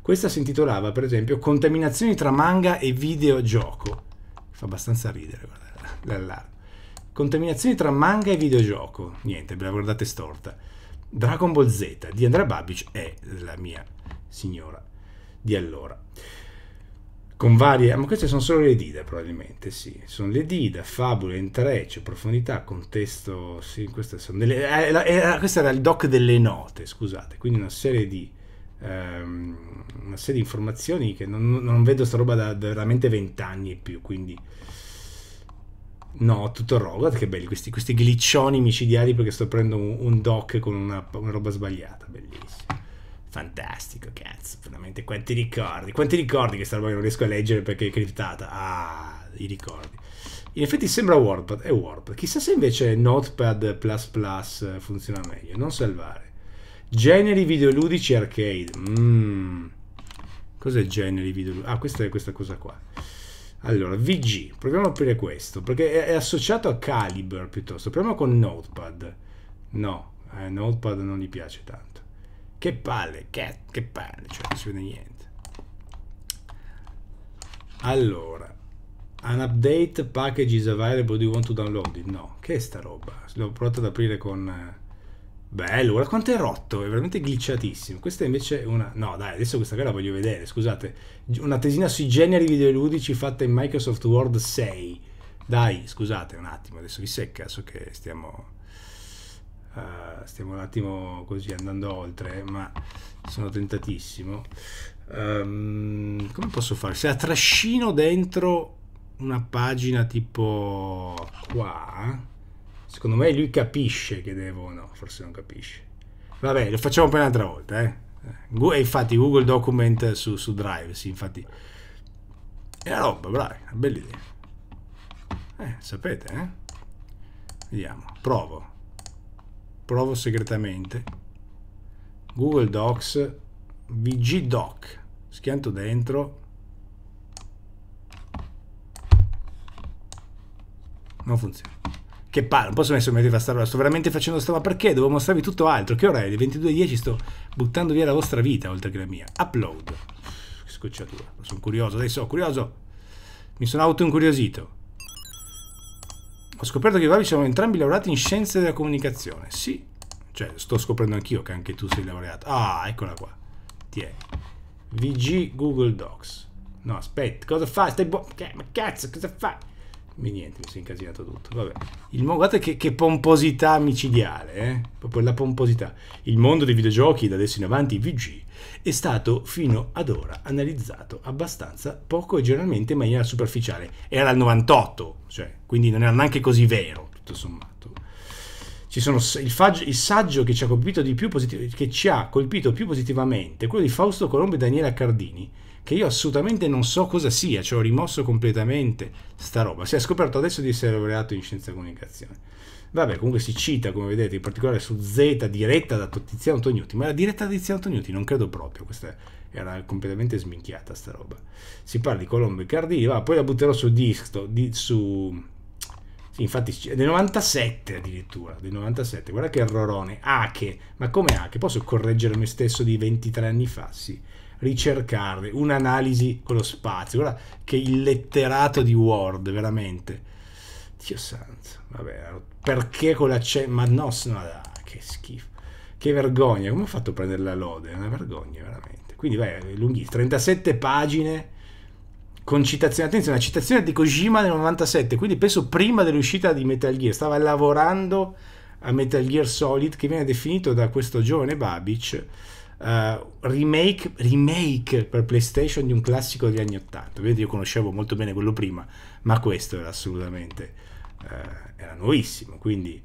Questa si intitolava, per esempio, Contaminazioni tra manga e videogioco fa abbastanza ridere *laughs* l'allarme. Contaminazioni tra manga e videogioco. Niente, ve la guardate storta. Dragon Ball Z di Andrea Babic è la mia signora di allora. Con varie, ma queste sono solo le dita probabilmente, sì. Sono le dita, fabule, intreccio, profondità, contesto, sì, queste sono delle... Eh, eh, questo era il doc delle note, scusate, quindi una serie di ehm, una serie di informazioni che non, non vedo sta roba da, da veramente vent'anni e più, quindi... No, tutto Rogat, che belli questi, questi glitchoni micidiali perché sto prendendo un, un doc con una, una, roba sbagliata, bellissimo. Fantastico, cazzo, veramente quanti ricordi, quanti ricordi che sta roba che non riesco a leggere perché è criptata. Ah, i ricordi. In effetti sembra WordPad, è WordPad. Chissà se invece Notepad eh, funziona meglio, non salvare. Generi videoludici arcade. Mm. Cos'è generi videoludici? Ah, questa è questa cosa qua. Allora, VG, proviamo a aprire questo, perché è, associato a Caliber piuttosto. Proviamo con Notepad. No, eh, Notepad non gli piace tanto. Che palle, che, che palle, cioè non si vede niente. Allora, un update package is available, do you want to download it? No, che è sta roba? L'ho provato ad aprire con... Eh, Bello, guarda quanto è rotto, è veramente glitchatissimo. Questa invece è una... No, dai, adesso questa qua la voglio vedere, scusate. Una tesina sui generi videoludici fatta in Microsoft Word 6. Dai, scusate un attimo, adesso vi secca, so che stiamo... Uh, stiamo un attimo così andando oltre, ma sono tentatissimo. Um, come posso fare? Se la trascino dentro una pagina tipo qua Secondo me lui capisce che devo... No, forse non capisce. Vabbè, lo facciamo per un'altra volta, eh. E infatti Google Document su, su Drive, sì, infatti. È una roba, bravi, una bella idea. Eh, sapete, eh? Vediamo, provo. Provo segretamente. Google Docs, VG Doc. Schianto dentro. Non funziona. Che palle, non posso messo mettere a Star Wars, sto veramente facendo sta, ma perché? Devo mostrarvi tutto altro. Che ora è? Le 22.10 sto buttando via la vostra vita, oltre che la mia. Upload. Scocciatura. Sono curioso, adesso sono curioso. Mi sono auto-incuriosito. Ho scoperto che i Vavi sono entrambi laureati in scienze della comunicazione. Sì. Cioè, sto scoprendo anch'io che anche tu sei laureato. Ah, eccola qua. Ti è. VG Google Docs. No, aspetta, cosa fa? Stai buono. Ma cazzo, cosa fa? mi niente, mi si è incasinato tutto. Vabbè. Il, guardate che, che, pomposità micidiale, eh? proprio la pomposità. Il mondo dei videogiochi da adesso in avanti, VG, è stato fino ad ora analizzato abbastanza poco e generalmente in maniera superficiale. Era il 98, cioè, quindi non era neanche così vero, tutto sommato. Il, faggio, il, saggio che ci, ha colpito di più che ci ha colpito più positivamente, quello di Fausto Colombo e Daniela Cardini, che io assolutamente non so cosa sia, cioè ho rimosso completamente sta roba. Si è scoperto adesso di essere laureato in scienza e comunicazione. Vabbè, comunque si cita, come vedete, in particolare su Z, diretta da Tiziano Tognuti, ma la diretta da Tiziano Tognuti non credo proprio, questa era completamente sminchiata sta roba. Si parla di Colombo e Cardini, va, ah, poi la butterò su disco, di, su... Sì, infatti è del 97 addirittura, del 97, guarda che errorone, Ache, ma come Ache? Posso correggere me stesso di 23 anni fa? Sì ricercarli, un'analisi con lo spazio. Guarda che il letterato di Word, veramente. Dio santo, vabbè, perché con la l'accento? Ma no, no dai, che schifo. Che vergogna, come ho fatto a prendere la lode? È una vergogna, veramente. Quindi vai, lunghi, 37 pagine con citazione, attenzione, la citazione di Kojima del 97, quindi penso prima dell'uscita di Metal Gear, stava lavorando a Metal Gear Solid che viene definito da questo giovane Babic uh, remake, remake, per PlayStation di un classico degli anni 80. Vedete, io conoscevo molto bene quello prima, ma questo era assolutamente, uh, era nuovissimo, quindi...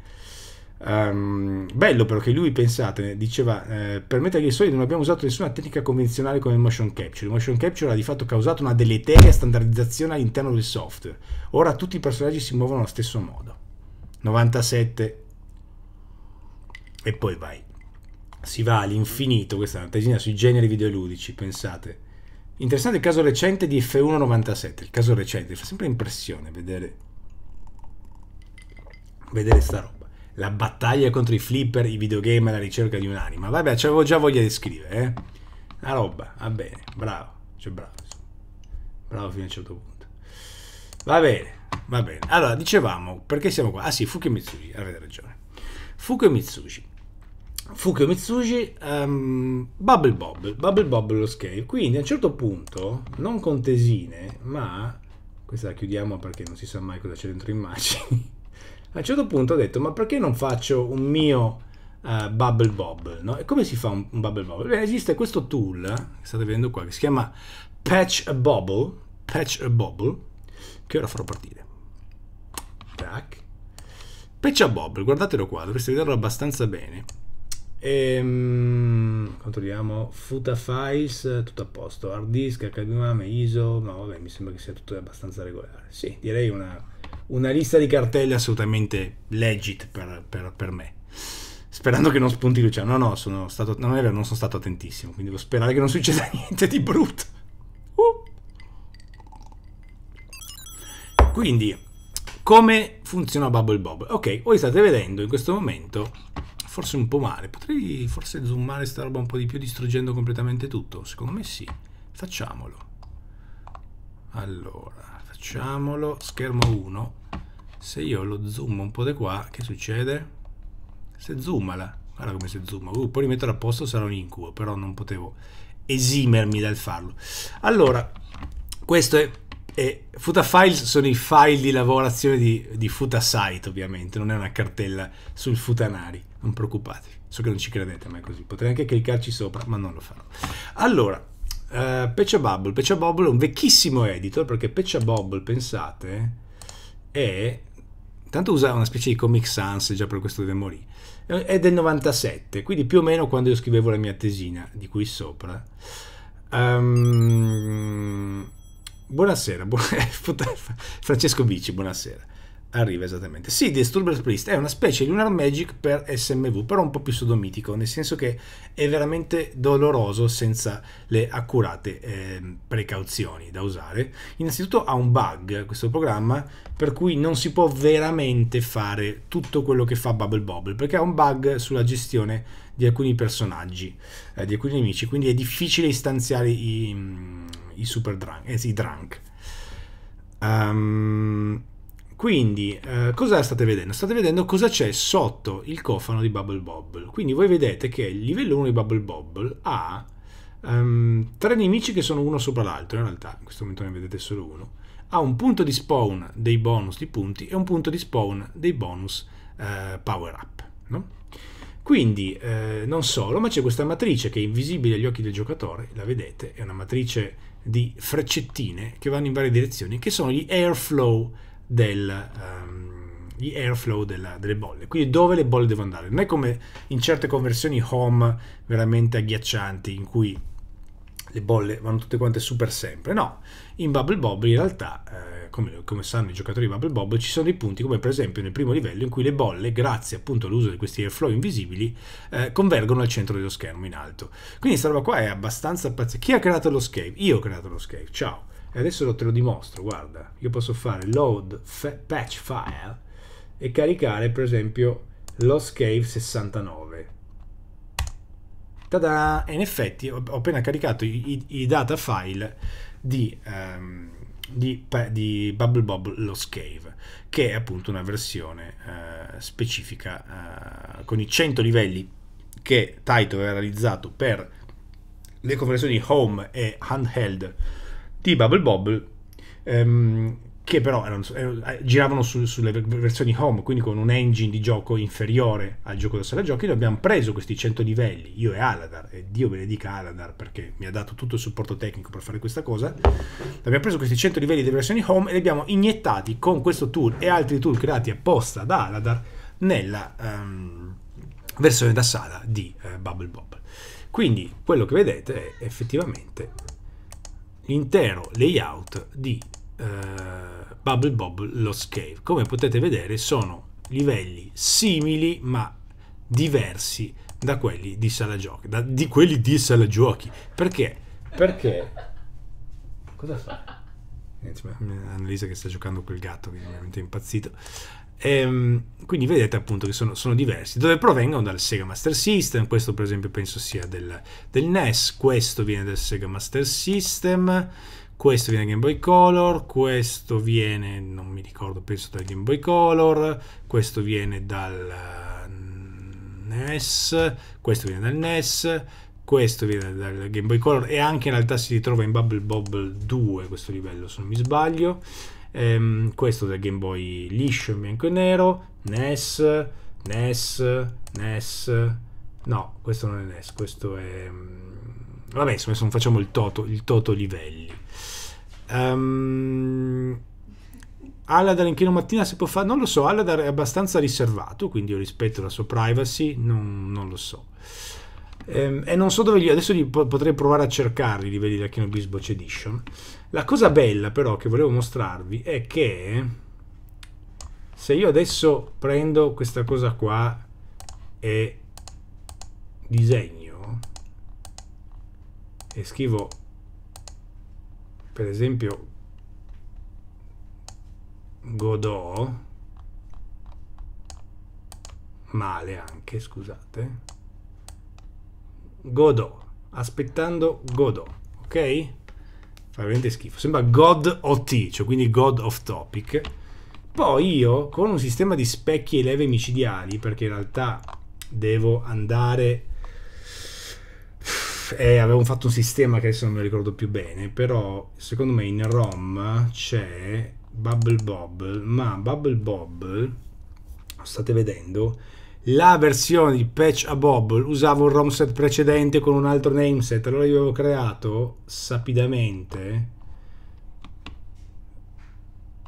Um, bello perché lui, pensate, diceva eh, per Metal Gear Solid non abbiamo usato nessuna tecnica convenzionale come il motion capture. Il motion capture ha di fatto causato una deleteria standardizzazione all'interno del software. Ora tutti i personaggi si muovono allo stesso modo. 97 e poi vai si va all'infinito, questa è una tesina sui generi videoludici, pensate. Interessante il caso recente di F197, il caso recente, fa sempre impressione vedere, vedere sta roba. La battaglia contro i flipper, i videogame alla ricerca di un'anima. Vabbè, avevo già voglia di scrivere, eh. La roba, va bene, bravo, cioè bravo. Bravo fino a un certo punto. Va bene, va bene. Allora, dicevamo, perché siamo qua? Ah sì, Fuke Mitsuji, avete ragione. Fuke Mitsuji Fukio Mitsuji, um, Bubble Bobble, Bubble Bobble lo scale. Quindi a un certo punto, non con tesine, ma... Questa la chiudiamo perché non si sa mai cosa c'è dentro immagini. *laughs* a un certo punto ho detto, ma perché non faccio un mio uh, Bubble Bobble? No? E come si fa un, un Bubble Bobble? Beh, esiste questo tool, che eh, state vedendo qua, che si chiama Patch a Bobble, Patch a Bobble, che ora farò partire. Tac. Patch a Bobble, guardatelo qua, dovreste vederlo abbastanza bene e, ehm, controlliamo Futa Files, tutto a posto, hard disk, HDMI, ISO, ma no, vabbè mi sembra che sia tutto abbastanza regolare. Sì, direi una, una lista di cartelle assolutamente legit per, per, per, me. Sperando che non spunti Luciano. No, no, sono stato, non è vero, non sono stato attentissimo, quindi devo sperare che non succeda *laughs* niente di brutto. Uh. Quindi, come funziona Bubble Bob? Ok, voi state vedendo in questo momento Forse un po' male. Potrei forse zoomare sta roba un po' di più distruggendo completamente tutto? Secondo me sì. Facciamolo. Allora, facciamolo. Schermo 1. Se io lo zoom un po' di qua, che succede? Se zoomala. Guarda come si zooma. Uh, poi rimetterlo a posto sarà un incubo, però non potevo esimermi dal farlo. Allora, questo è e Futa Files sono i file di lavorazione di, di Futa Site, ovviamente, non è una cartella sul Futanari non preoccupatevi, so che non ci credete, ma è così, potrei anche cliccarci sopra, ma non lo farò. Allora, uh, eh, Peccia Bubble, Peccia Bubble è un vecchissimo editor, perché Peccia Bubble, pensate, è... Tanto usava una specie di Comic Sans già per questo demo lì. È del 97, quindi più o meno quando io scrivevo la mia tesina di qui sopra. Um, buonasera, buona, *laughs* Francesco Bici, buonasera arriva esattamente. Sì, Disturbance Priest è una specie di Lunar Magic per SMV, però un po' più sodomitico, nel senso che è veramente doloroso senza le accurate eh, precauzioni da usare. Innanzitutto ha un bug questo programma, per cui non si può veramente fare tutto quello che fa Bubble Bobble, perché ha un bug sulla gestione di alcuni personaggi, eh, di alcuni nemici, quindi è difficile istanziare i, mm, i super drunk, eh, i drunk. Um, quindi, eh, cosa state vedendo? State vedendo cosa c'è sotto il cofano di Bubble Bobble. Quindi voi vedete che il livello 1 di Bubble Bobble ha um, tre nemici che sono uno sopra l'altro, in realtà in questo momento ne vedete solo uno. Ha un punto di spawn dei bonus di punti e un punto di spawn dei bonus eh, power up. No? Quindi, eh, non solo, ma c'è questa matrice che è invisibile agli occhi del giocatore, la vedete, è una matrice di freccettine che vanno in varie direzioni, che sono gli airflow del, um, airflow della, delle bolle, quindi dove le bolle devono andare. Non è come in certe conversioni home veramente agghiaccianti in cui le bolle vanno tutte quante super sempre, no, in Bubble Bob in realtà, eh, come, come, sanno i giocatori di Bubble Bob, ci sono dei punti come per esempio nel primo livello in cui le bolle, grazie appunto all'uso di questi airflow invisibili, eh, convergono al centro dello schermo in alto. Quindi questa roba qua è abbastanza pazzesca. Chi ha creato lo scape? Io ho creato lo scape, ciao. E adesso te lo dimostro, guarda, io posso fare load patch file e caricare per esempio Lost Cave 69. Tada! E in effetti ho appena caricato i, i data file di, um, di, di Bubble Bob Cave che è appunto una versione uh, specifica uh, con i 100 livelli che Taito aveva realizzato per le conversioni home e handheld di Bubble Bobble ehm, che però erano, erano, eh, giravano su, sulle versioni home, quindi con un engine di gioco inferiore al gioco da sala giochi, noi abbiamo preso questi 100 livelli, io e Aladar, e Dio benedica Aladar perché mi ha dato tutto il supporto tecnico per fare questa cosa, abbiamo preso questi 100 livelli delle versioni home e li abbiamo iniettati con questo tool e altri tool creati apposta da Aladar nella um, versione da sala di uh, eh, Bubble Bobble. Quindi quello che vedete è effettivamente l'intero layout di eh, Bubble Bobble Lost Cave. Come potete vedere sono livelli simili ma diversi da quelli di sala giochi, da, di quelli di sala giochi. Perché? Perché? Cosa fa? Annalisa che sta giocando col gatto che è veramente impazzito. Ehm, quindi vedete appunto che sono, sono, diversi, dove provengono dal Sega Master System, questo per esempio penso sia del, del NES, questo viene dal Sega Master System, questo viene da Game Boy Color, questo viene, non mi ricordo, penso dal Game Boy Color, questo viene dal mm, NES, questo viene dal NES, questo viene dal Game Boy Color e anche in realtà si ritrova in Bubble Bobble 2 questo livello se non mi sbaglio ehm, questo del Game Boy liscio in bianco e nero, NES, NES, NES, no, questo non è NES, questo è... Mm, vabbè, insomma, non facciamo il toto, il toto livelli. Um, Aladar in chino mattina si può fare? Non lo so, Aladar è abbastanza riservato, quindi io rispetto la sua privacy, non, non lo so. Ehm, e non so dove li... Adesso li potrei provare a cercarli, i livelli della Kino Bisboch Edition. La cosa bella però che volevo mostrarvi è che se io adesso prendo questa cosa qua e disegno e scrivo per esempio Godot male anche scusate Godot aspettando Godot ok? Fa veramente schifo. Sembra God OT, cioè quindi God of Topic. Poi io, con un sistema di specchi e leve micidiali, perché in realtà devo andare... Eh, avevamo fatto un sistema che adesso non mi ricordo più bene, però secondo me in ROM c'è Bubble Bobble, ma Bubble Bobble, lo state vedendo, la versione di Patch a Bobble usava un ROM set precedente con un altro nameset, allora io avevo creato sapidamente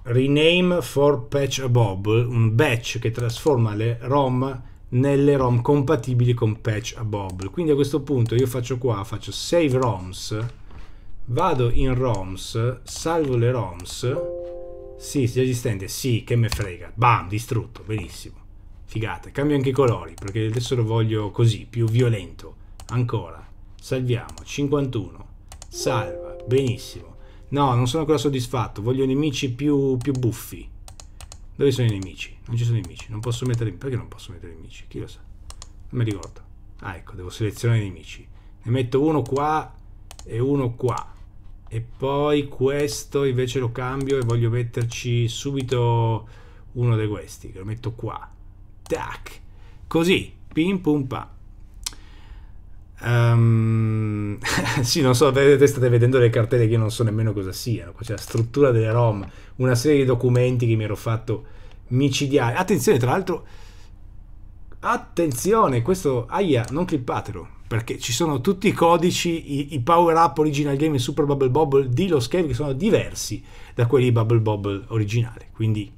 rename for patch a bobble, un batch che trasforma le ROM nelle ROM compatibili con patch a bobble. Quindi a questo punto io faccio qua, faccio save ROMs, vado in ROMs, salvo le ROMs, sì, esistente, sì, che me frega, bam, distrutto, benissimo. Figata, cambio anche i colori, perché adesso lo voglio così, più violento. Ancora. Salviamo. 51. Salva. Benissimo. No, non sono ancora soddisfatto. Voglio nemici più, più buffi. Dove sono i nemici? Non ci sono nemici. Non posso mettere... Perché non posso mettere nemici? Chi lo sa? Non mi ricordo. Ah, ecco, devo selezionare i nemici. Ne metto uno qua e uno qua. E poi questo invece lo cambio e voglio metterci subito uno di questi, che lo metto qua. Tac. Così, pim pum pa. Um, *laughs* sì, non so, vedete, state vedendo le cartelle che io non so nemmeno cosa siano. Qua c'è la struttura delle ROM, una serie di documenti che mi ero fatto micidiare. Attenzione, tra l'altro, attenzione, questo, aia, non clippatelo. Perché ci sono tutti i codici, i, i Power Up Original Game Super Bubble Bobble di Lo Scale che sono diversi da quelli di Bubble Bobble originale. Quindi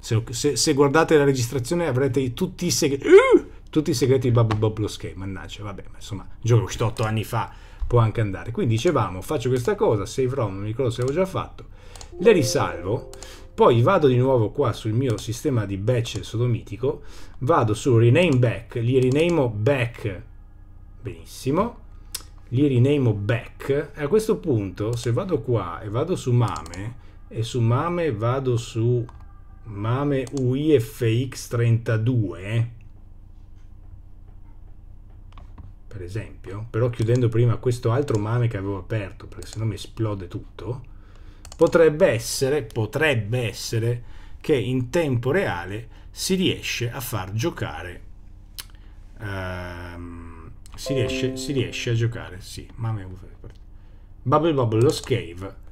se, se, se guardate la registrazione avrete tutti i segreti. Uh, tutti i segreti di Bubble Bob lo Skate. Mannaggia, vabbè, ma insomma, gioco uscito 8 anni fa, può anche andare. Quindi dicevamo, faccio questa cosa, save ROM, non mi ricordo se l'avevo già fatto, le risalvo, poi vado di nuovo qua sul mio sistema di batch sodomitico, vado su rename back, li rinamo back, benissimo, li rinamo back, e a questo punto se vado qua e vado su mame, e su mame vado su Mame UI FX32 eh? per esempio però chiudendo prima questo altro mame che avevo aperto perché sennò mi esplode tutto potrebbe essere potrebbe essere che in tempo reale si riesce a far giocare um, si, riesce, si riesce a giocare sì mame Bubble Bubble lo Scave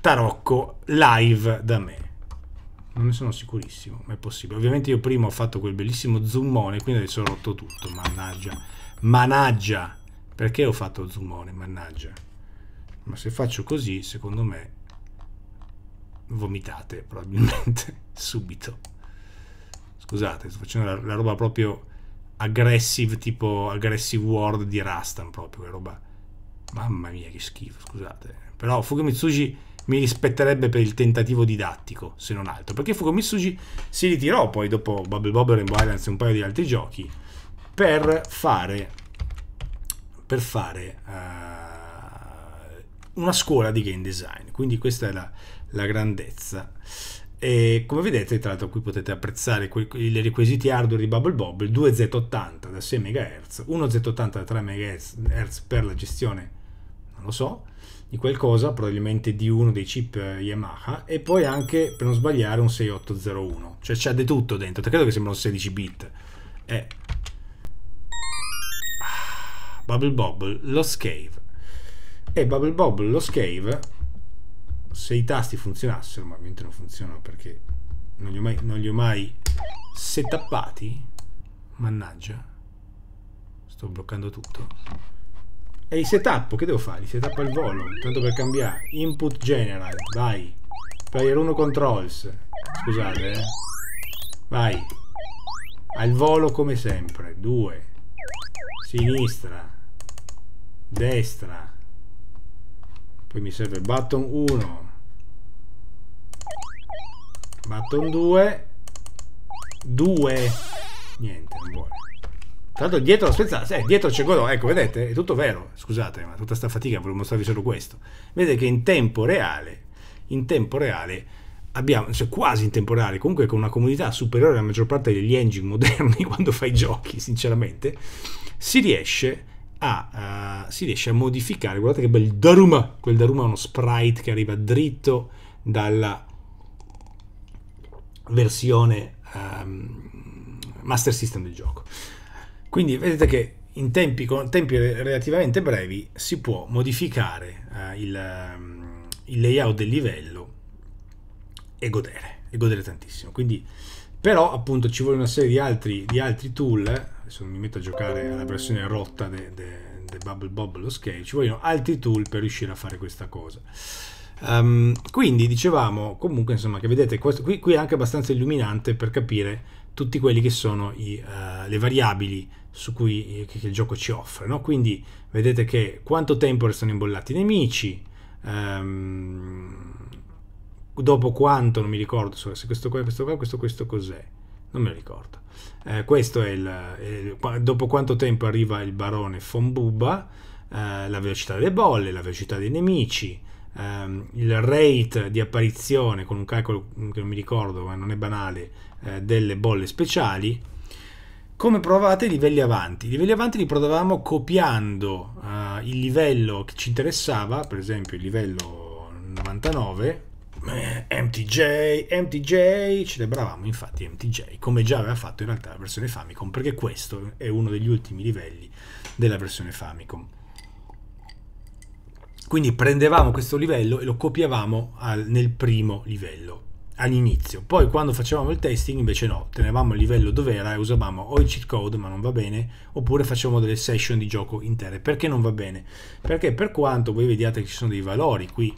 Tarocco live da me non ne sono sicurissimo, ma è possibile. Ovviamente io prima ho fatto quel bellissimo zoomone, quindi adesso ho rotto tutto, mannaggia. Managgia! Perché ho fatto il zoomone, mannaggia? Ma se faccio così, secondo me, vomitate probabilmente *laughs* subito. Scusate, sto facendo la, la roba proprio aggressive, tipo aggressive world di Rastan, proprio, quella roba... Mamma mia, che schifo, scusate. Però Fuga Mitsuji mi rispetterebbe per il tentativo didattico, se non altro, perché Fukomitsuji si ritirò poi dopo Bubble Bobble, Rainbow Islands e un paio di altri giochi per fare, per fare uh, una scuola di game design, quindi questa è la, la grandezza. E come vedete, tra l'altro, qui potete apprezzare i requisiti hardware di Bubble Bobble: 2Z80 da 6 MHz, 1Z80 da 3 MHz per la gestione, non lo so, di qualcosa, probabilmente di uno dei chip eh, Yamaha, e poi anche, per non sbagliare, un 6801. Cioè c'è di tutto dentro, credo che sembrano 16 bit. Eh. Ah, Bubble Bobble, lo scave. E Bubble Bobble, lo scave, se i tasti funzionassero, ma ovviamente non funzionano perché non li ho mai, non li ho mai setappati, mannaggia, sto bloccando tutto. E i setup, che devo fare? I setup al volo, tanto per cambiare. Input general, vai. Player 1 controls. Scusate, eh. Vai. Al volo come sempre. 2. Sinistra. Destra. Poi mi serve button 1. Button 2. 2. Niente, non vuole. Tra l'altro dietro, aspetta, eh, dietro c'è Godot, ecco vedete, è tutto vero, scusate, ma tutta sta fatica volevo mostrarvi solo questo. Vedete che in tempo reale, in tempo reale, abbiamo, cioè quasi in tempo reale, comunque con una comodità superiore alla maggior parte degli engine *laughs* moderni quando fai giochi, sinceramente, si riesce a, uh, si riesce a modificare, guardate che bel Daruma, quel Daruma è uno sprite che arriva dritto dalla versione um, Master System del gioco. Quindi vedete che in tempi, tempi relativamente brevi si può modificare eh, il, ehm, il, layout del livello e godere, e godere tantissimo. Quindi, però appunto ci vuole una serie di altri, di altri tool, adesso mi metto a giocare alla versione rotta del de, de Bubble Bobble Scale, ci vogliono altri tool per riuscire a fare questa cosa. Um, quindi dicevamo comunque insomma che vedete questo, qui, qui, è anche abbastanza illuminante per capire tutti quelli che sono i, uh, le variabili su cui eh, che, che il gioco ci offre. No? Quindi vedete che quanto tempo restano imbollati i nemici, ehm, dopo quanto, non mi ricordo se questo qua, questo qua, questo, questo cos'è, non me lo ricordo. Eh, questo è il, il, dopo quanto tempo arriva il barone Fombuba, eh, la velocità delle bolle, la velocità dei nemici, ehm, il rate di apparizione con un calcolo che non mi ricordo ma non è banale, eh, delle bolle speciali, come provate i livelli avanti? I livelli avanti li provavamo copiando uh, il livello che ci interessava, per esempio il livello 99, eh, MTJ, MTJ, celebravamo infatti MTJ, come già aveva fatto in realtà la versione Famicom, perché questo è uno degli ultimi livelli della versione Famicom. Quindi prendevamo questo livello e lo copiavamo al, nel primo livello all'inizio. Poi quando facevamo il testing invece no, tenevamo il livello dove era e usavamo o il cheat code ma non va bene, oppure facevamo delle session di gioco intere. Perché non va bene? Perché per quanto voi vediate che ci sono dei valori qui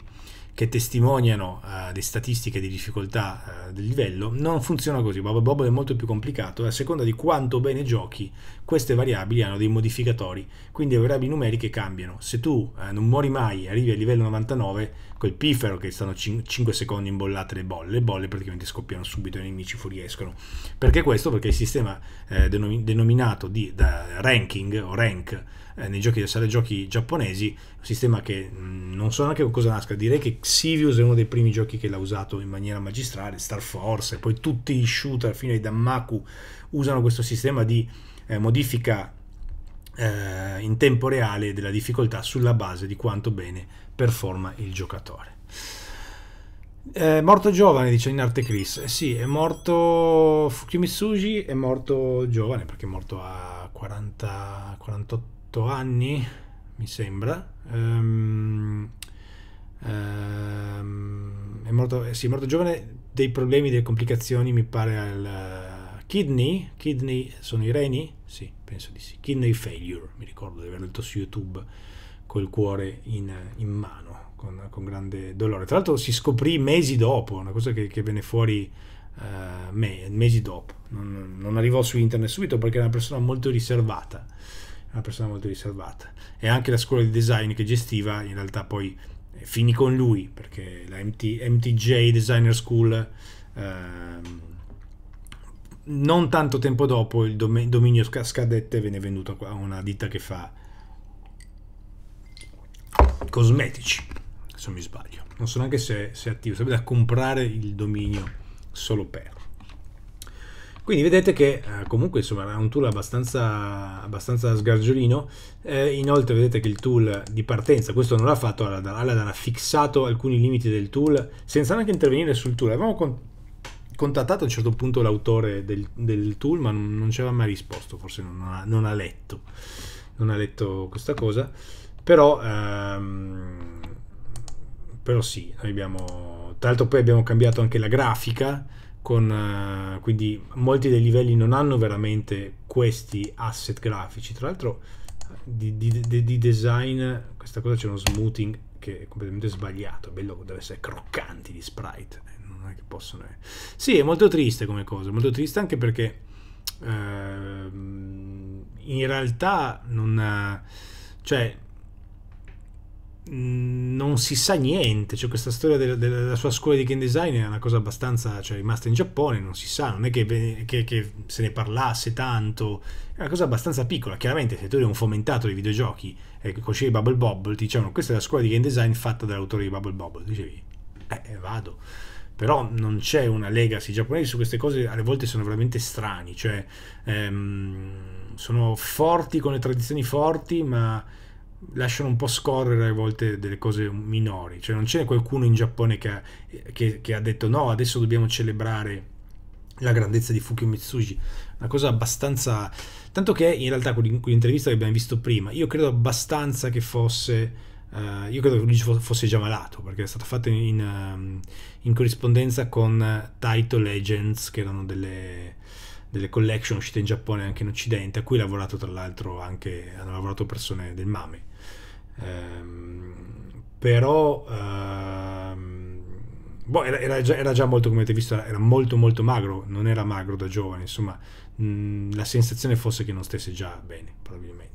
che testimoniano uh, eh, di statistiche di difficoltà uh, del livello, non funziona così. Bubble Bobble è molto più complicato eh, a seconda di quanto bene giochi, queste variabili hanno dei modificatori, quindi le variabili numeriche cambiano. Se tu uh, non muori mai, e arrivi al livello 99, quel piffero che stanno 5 secondi imbollate le bolle, le bolle praticamente scoppiano subito e i nemici fuoriescono. Perché questo? Perché il sistema eh, denominato di ranking o rank eh, nei giochi del sale giochi giapponesi, un sistema che mh, mm, non so neanche con cosa nasca, direi che Xivius è uno dei primi giochi che l'ha usato in maniera magistrale, Star Force, e poi tutti i shooter fino ai Danmaku usano questo sistema di eh, modifica eh, in tempo reale della difficoltà sulla base di quanto bene performa il giocatore. È morto giovane, dice in arte Chris. Eh sì, è morto Fukimitsuji, è morto giovane perché è morto a 40, 48 18 anni, mi sembra. Um, um, è, morto, eh, sì, è morto giovane dei problemi, delle complicazioni, mi pare, al eh, kidney. Kidney sono i reni? Sì, penso di sì. Kidney failure, mi ricordo di averlo detto su YouTube col cuore in, in mano, con, con, grande dolore. Tra l'altro si scoprì mesi dopo, una cosa che, che venne fuori uh, me, mesi dopo. Non, non, arrivò su internet subito perché era una persona molto riservata è una persona molto riservata. E anche la scuola di design che gestiva, in realtà poi eh, finì con lui, perché la MT, MTJ Designer School, ehm, non tanto tempo dopo, il dominio scadette e venne venduto a una ditta che fa cosmetici, se non mi sbaglio. Non so neanche se, se è attivo, sarebbe da comprare il dominio solo per. Quindi vedete che eh, comunque insomma era un tool abbastanza, abbastanza sgargiolino, eh, inoltre vedete che il tool di partenza, questo non l'ha fatto Aladan, Aladan ha fissato alcuni limiti del tool senza neanche intervenire sul tool, avevamo con contattato a un certo punto l'autore del, del, tool ma non, non ci aveva mai risposto, forse non ha, non ha, letto, non ha letto questa cosa, però, ehm, però sì, noi abbiamo, tra l'altro poi abbiamo cambiato anche la grafica, con, uh, quindi molti dei livelli non hanno veramente questi asset grafici. Tra l'altro di, di, di, di, design, questa cosa c'è uno smoothing che è completamente sbagliato. bello che deve essere croccanti gli sprite. Eh, non è che possono... Eh. Sì, è molto triste come cosa, molto triste anche perché uh, in realtà non... Ha... cioè Mm, non si sa niente, cioè questa storia della, della, sua scuola di game design è una cosa abbastanza, cioè rimasta in Giappone, non si sa, non è che, che, che se ne parlasse tanto, è una cosa abbastanza piccola, chiaramente se tu eri un fomentato dei videogiochi e eh, conoscevi Bubble Bobble, ti dicevano questa è la scuola di game design fatta dall'autore di Bubble Bobble, dicevi, eh, eh vado, però non c'è una legacy, i giapponesi su queste cose alle volte sono veramente strani, cioè ehm, sono forti con le tradizioni forti ma lasciano un po' scorrere a volte delle cose minori, cioè non c'è qualcuno in Giappone che ha, che, che ha detto no, adesso dobbiamo celebrare la grandezza di Fukio Mitsuji, una cosa abbastanza... tanto che in realtà quell'intervista che abbiamo visto prima, io credo abbastanza che fosse... Uh, io credo che lui fosse già malato perché è stata fatta in, ehm, in, corrispondenza con Taito Legends che erano delle, delle collection uscite in Giappone e anche in Occidente a cui lavorato tra l'altro anche hanno lavorato persone del MAME Ehm, però ehm, boh, era, era, già, era, già, molto, come avete visto, era, molto molto magro, non era magro da giovane, insomma mh, la sensazione fosse che non stesse già bene, probabilmente.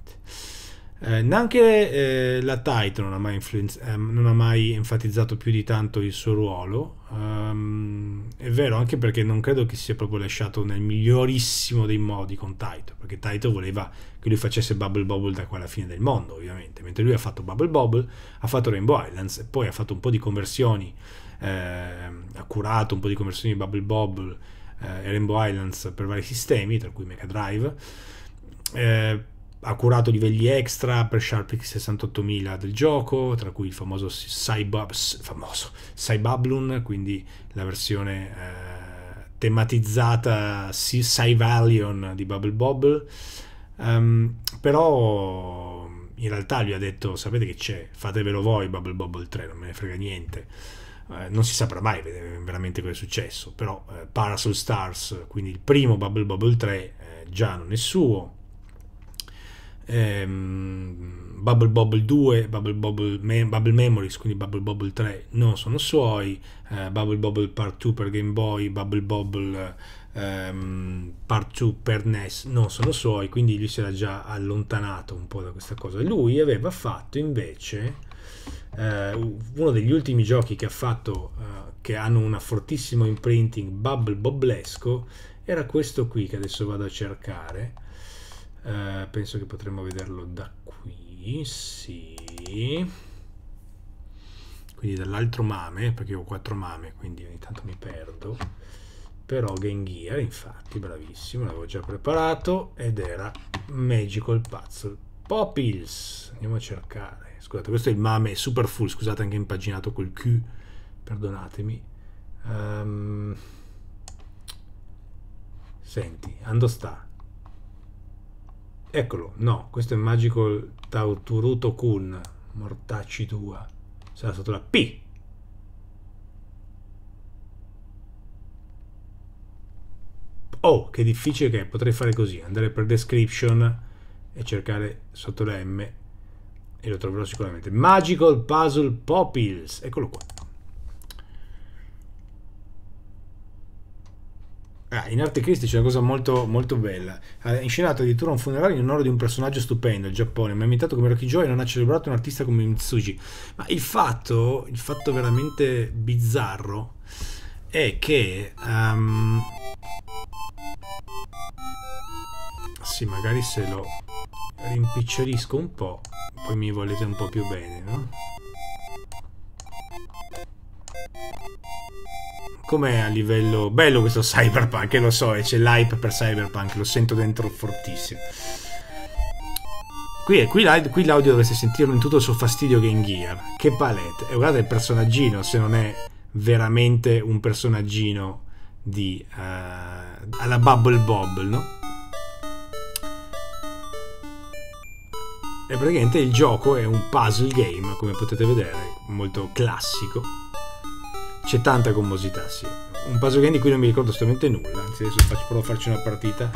Eh, neanche eh, la Titan non ha, mai eh, non ha mai enfatizzato più di tanto il suo ruolo. Um, è vero, anche perché non credo che sia proprio lasciato nel migliorissimo dei modi con Taito, perché Taito voleva che lui facesse Bubble Bobble da qua alla fine del mondo, ovviamente. Mentre lui ha fatto Bubble Bobble, ha fatto Rainbow Islands e poi ha fatto un po' di conversioni, eh, ha curato un po' di conversioni di Bubble Bobble eh, e Rainbow Islands per vari sistemi, tra cui Mega Drive. Eh, ha curato livelli extra per SharpX 68000 del gioco, tra cui il famoso Cybablun, quindi la versione eh, tematizzata Cyvalion di Bubble Bobble. Um, però in realtà lui ha detto, sapete che c'è, fatevelo voi Bubble Bubble 3, non me ne frega niente. Uh, non si saprà mai veramente cosa è successo, però uh, Parasol Stars, quindi il primo Bubble Bubble 3, uh, eh, già non è suo. Um, Bubble Bobble 2, Bubble Bobble, Mem Bubble, Memories, quindi Bubble Bubble 3 non sono suoi, Bubble Bubble Part 2 per Game Boy, Bubble Bobble ehm, Part 2 per NES non sono suoi, quindi lui si era già allontanato un po' da questa cosa. Lui aveva fatto invece eh, uno degli ultimi giochi che ha fatto, eh, che hanno un fortissimo imprinting bubble boblesco, era questo qui che adesso vado a cercare. Eh, penso che potremmo vederlo da qui, sì quindi dall'altro mame, perché ho quattro mame, quindi ogni tanto mi perdo però Game Gear, infatti, bravissimo, l'avevo già preparato, ed era Magical Puzzle Popils. Andiamo a cercare. Scusate, questo è il Mame Super Full, scusate anche impaginato col Q, perdonatemi. Um, senti, ando sta? Eccolo, no, questo è Magical Tauturuto Kun, mortacci tua. Sarà sotto la P, Oh, che difficile che è, potrei fare così, andare per description e cercare sotto la M e lo troverò sicuramente. Magical Puzzle Poppils, eccolo qua. Ah, in arte cristi c'è una cosa molto, molto bella. Ha ah, inscenato addirittura un funerale in onore di un personaggio stupendo, il Giappone, ma è inventato come Rocky Joy e non ha celebrato un artista come Mitsuji. Ma il fatto, il fatto veramente bizzarro è che... Um, sì, magari se lo rimpicciolisco un po', poi mi volete un po' più bene, no? Com'è a livello... Bello questo cyberpunk, lo so, e c'è l'hype per cyberpunk, lo sento dentro fortissimo. Qui, è, qui, l'audio dovreste sentirlo in tutto il suo fastidio Game Gear. Che palette! E eh, guardate il personaggino, se non è veramente un personaggino di uh, alla Bubble Bobble, no? E praticamente il gioco è un puzzle game, come potete vedere, molto classico. C'è tanta commosità, sì. Un puzzle game di cui non mi ricordo assolutamente nulla, anzi adesso faccio, provo a farci una partita.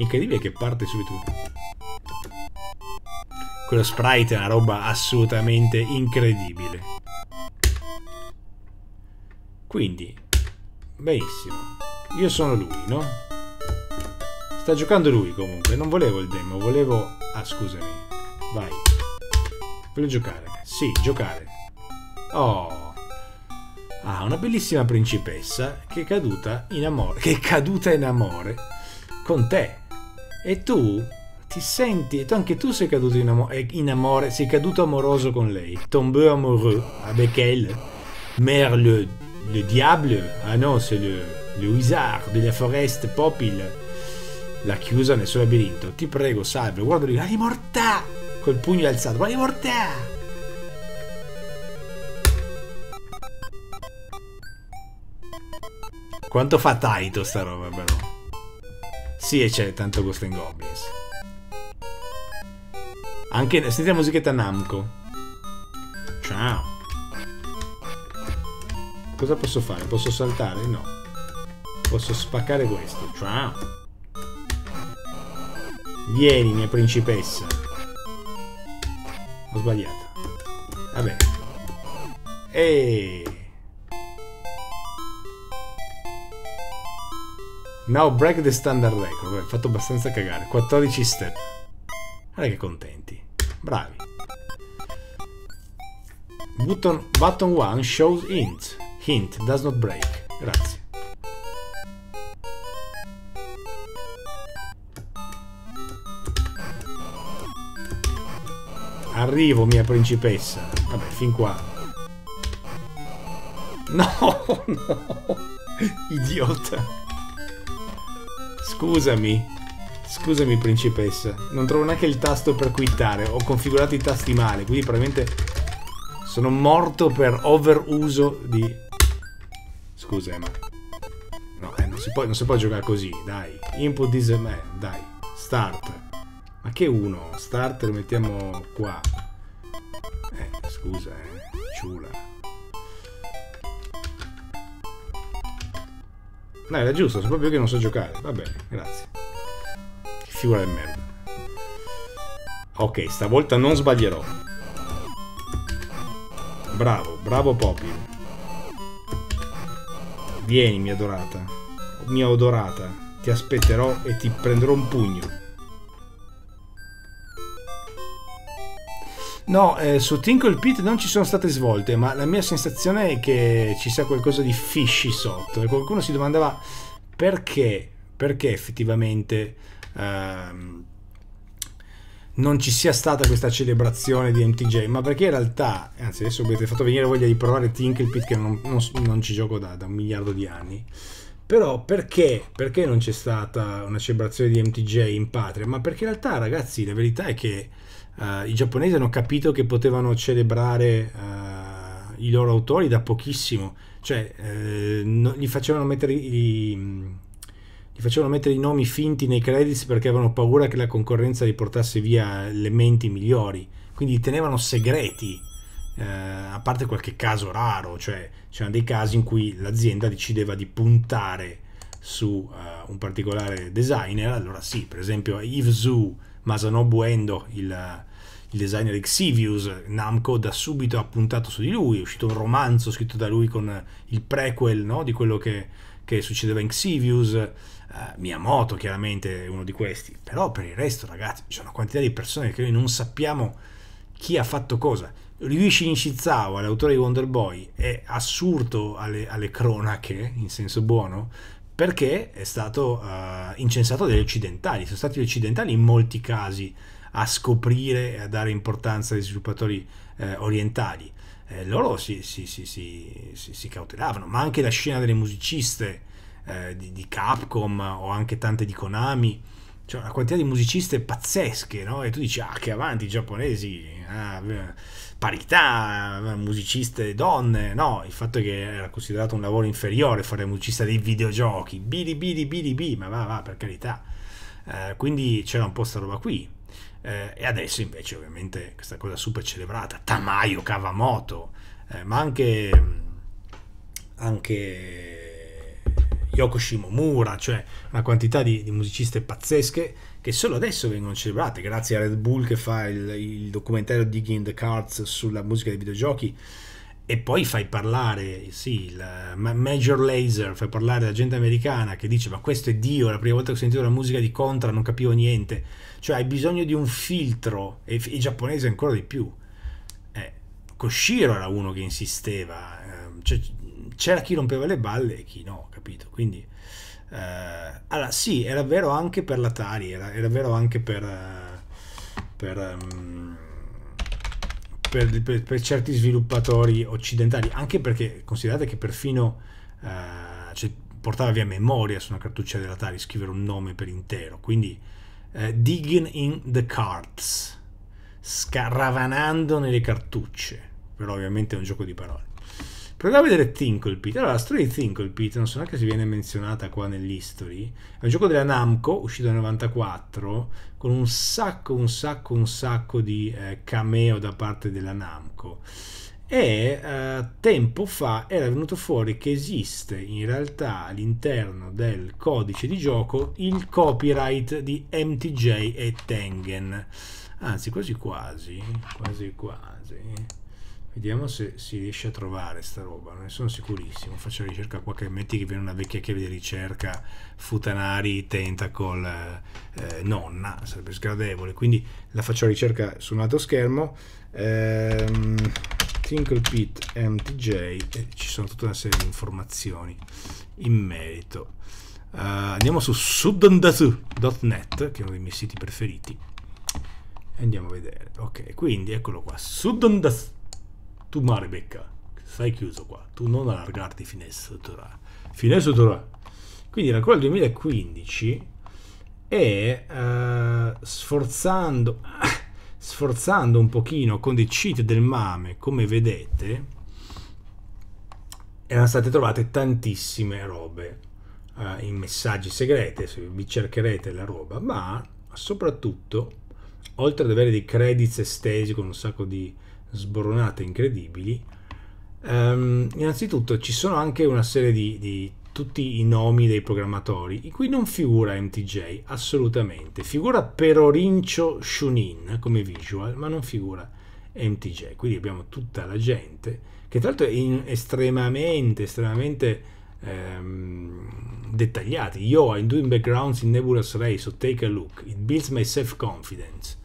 Incredibile che parte subito. Quello sprite è una roba assolutamente incredibile. Quindi, benissimo. Io sono lui, no? Sta giocando lui comunque. Non volevo il demo, volevo... Ah, scusami. Vai. Voglio giocare. Sì, giocare. Oh. Ah, una bellissima principessa che è caduta in amore. Che è caduta in amore con te. E tu ti senti, E anche tu sei caduto in, amo eh, in amore, sei caduto amoroso con lei. Tombé amoureux avec elle. Merleux le diable, ah no, c'est le, le wizard della forest popil, l'ha chiusa nel suo labirinto. Ti prego, salve, guarda lì, la mortà! Col pugno alzato, la mortà! Quanto fa Taito sta roba però? Sì, e c'è tanto Ghost and Goblins. Anche sentite la musichetta Namco. Ciao. Cosa posso fare? Posso saltare? No. Posso spaccare questo. Ciao. Vieni, mia principessa. Ho sbagliato. Vabbè. Eeeh. Now break the standard record. Vabbè, fatto abbastanza cagare. 14 step. Guarda che contenti. Bravi. Button, button 1 shows int. Hint, does not break. Grazie. Arrivo, mia principessa. Vabbè, fin qua. No, *laughs* no. Idiota. Scusami. Scusami, principessa. Non trovo neanche il tasto per quittare. Ho configurato i tasti male, quindi probabilmente sono morto per overuso di Scusa, eh, ma... No, eh, non, si può, non si può giocare così, dai. Input is... Eh, dai. Start. Ma che uno? Start lo mettiamo qua. Eh, scusa, eh. Ciula. Dai, era giusto, so proprio che non so giocare. Va bene, grazie. Che Figura di merda. Ok, stavolta non sbaglierò. Bravo, bravo Poppy. Vieni, mia dorata. Mia odorata. Ti aspetterò e ti prenderò un pugno. No, eh, su Tinkle Pit non ci sono state svolte, ma la mia sensazione è che ci sia qualcosa di fishy sotto. E qualcuno si domandava perché, perché effettivamente... Ehm, non ci sia stata questa celebrazione di MTJ, ma perché in realtà, anzi adesso mi avete fatto venire voglia di provare Tinkelpit che non, non, non ci gioco da, da, un miliardo di anni, però perché, perché non c'è stata una celebrazione di MTJ in patria? Ma perché in realtà ragazzi la verità è che uh, i giapponesi hanno capito che potevano celebrare uh, i loro autori da pochissimo, cioè uh, no, gli facevano mettere i gli facevano mettere i nomi finti nei credits perché avevano paura che la concorrenza li portasse via le menti migliori, quindi li tenevano segreti, eh, a parte qualche caso raro, cioè c'erano dei casi in cui l'azienda decideva di puntare su uh, un particolare designer, allora sì, per esempio Yves Zhu, Masanobu Endo, il, il designer Xivius, Namco da subito ha puntato su di lui, è uscito un romanzo scritto da lui con il prequel no? di quello che, che succedeva in Xivius, Uh, Miyamoto chiaramente è uno di questi, però per il resto ragazzi c'è una quantità di persone che noi non sappiamo chi ha fatto cosa. Ryuichi Nishizawa, l'autore di Wonder Boy, è assurdo alle, alle cronache, in senso buono, perché è stato uh, incensato dagli occidentali. Sono stati gli occidentali in molti casi a scoprire e a dare importanza ai sviluppatori eh, orientali. Eh, loro si, si, si, si, cautelavano, ma anche la scena delle musiciste eh, di, di, Capcom o anche tante di Konami. Cioè, una quantità di musiciste pazzesche, no? E tu dici, ah, che avanti i giapponesi, ah, parità, eh, musiciste donne. No, il fatto è che era considerato un lavoro inferiore fare musicista dei videogiochi. Bili, bili, bili, bili, ma va, va, per carità. Eh, quindi c'era un po' sta roba qui. Eh, e adesso invece ovviamente questa cosa super celebrata, Tamayo Kawamoto, eh, ma anche, anche Yoko Shimomura, cioè una quantità di, di, musiciste pazzesche che solo adesso vengono celebrate, grazie a Red Bull che fa il, il documentario Digging the Cards sulla musica dei videogiochi e poi fai parlare, sì, la Major Laser, fai parlare la gente americana che dice ma questo è Dio, la prima volta che ho sentito la musica di Contra non capivo niente, cioè hai bisogno di un filtro e i giapponesi ancora di più. Eh, Koshiro era uno che insisteva, ehm, cioè, c'era chi rompeva le balle e chi no, capito? Quindi, eh, allora sì, era vero anche per l'Atari, era, era vero anche per, eh, per, ehm, per, per, per certi sviluppatori occidentali, anche perché considerate che perfino eh, cioè, portava via memoria su una cartuccia dell'Atari scrivere un nome per intero, quindi eh, Digging in the Cards, scaravanando nelle cartucce, però ovviamente è un gioco di parole. Proviamo a vedere Thinklepit. Allora, la storia di Thinklepit, non so neanche se viene menzionata qua nell'history, è un gioco della Namco, uscito nel 94, con un sacco, un sacco, un sacco di eh, cameo da parte della Namco. E eh, tempo fa era venuto fuori che esiste in realtà all'interno del codice di gioco il copyright di MTJ e Tengen. Anzi, quasi quasi, quasi quasi Vediamo se si riesce a trovare sta roba, non ne sono sicurissimo. Faccio la ricerca qua che metti che viene una vecchia chiave di ricerca, Futanari, Tentacle, eh, eh, nonna, sarebbe sgradevole. Quindi la faccio la ricerca su un altro schermo. Ehm, Tinkle Pit MTJ, eh, ci sono tutta una serie di informazioni in merito. Uh, andiamo su suddandatu.net, che è uno dei miei siti preferiti. e Andiamo a vedere. Ok, quindi eccolo qua, suddandatu tu ma stai chiuso qua, tu non allargarti finestra. Finestra Torah. Quindi la quella del 2015 e eh, sforzando, *coughs* sforzando un pochino con dei cheat del mame, come vedete, erano state trovate tantissime robe eh, in messaggi segreti, se vi cercherete la roba, ma soprattutto, oltre ad avere dei credits estesi con un sacco di sboronate incredibili. Um, innanzitutto ci sono anche una serie di, di tutti i nomi dei programmatori, in cui non figura MTJ assolutamente, figura Perorincio Shunin come visual, ma non figura MTJ. Quindi abbiamo tutta la gente, che tra l'altro è estremamente, estremamente ehm, dettagliati. Yo, I'm doing backgrounds in Nebulous Race, so take a look. It builds my self-confidence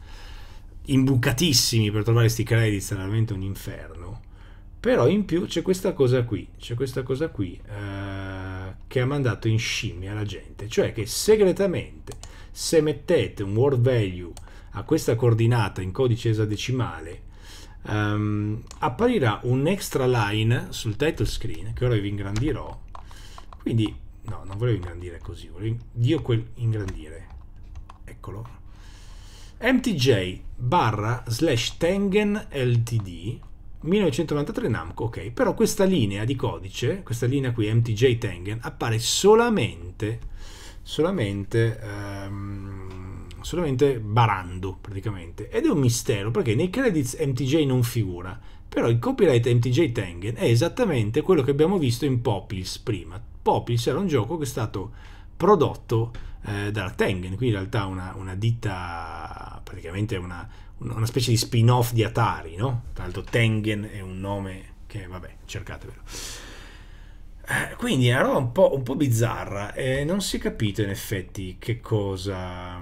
imbucatissimi per trovare questi credits, è veramente un inferno. Però in più c'è questa cosa qui, c'è questa cosa qui eh, che ha mandato in scimmia la gente, cioè che segretamente se mettete un word value a questa coordinata in codice esadecimale ehm, apparirà un extra line sul title screen che ora vi ingrandirò. Quindi no, non volevo ingrandire così, volevo dio quel ingrandire. Eccolo. MTJ barra slash Tengen LTD 1993 Namco, ok, però questa linea di codice, questa linea qui MTJ Tengen, appare solamente, solamente, um, solamente barando praticamente. Ed è un mistero perché nei credits MTJ non figura, però il copyright MTJ Tengen è esattamente quello che abbiamo visto in Poplis prima. Poplis era un gioco che è stato prodotto eh, dalla Tengen, qui in realtà una, una ditta praticamente una, una specie di spin-off di Atari, no? Tra l'altro Tengen è un nome che, vabbè, cercatevelo. Eh, quindi è una roba un po', un po bizzarra e non si è capito in effetti che cosa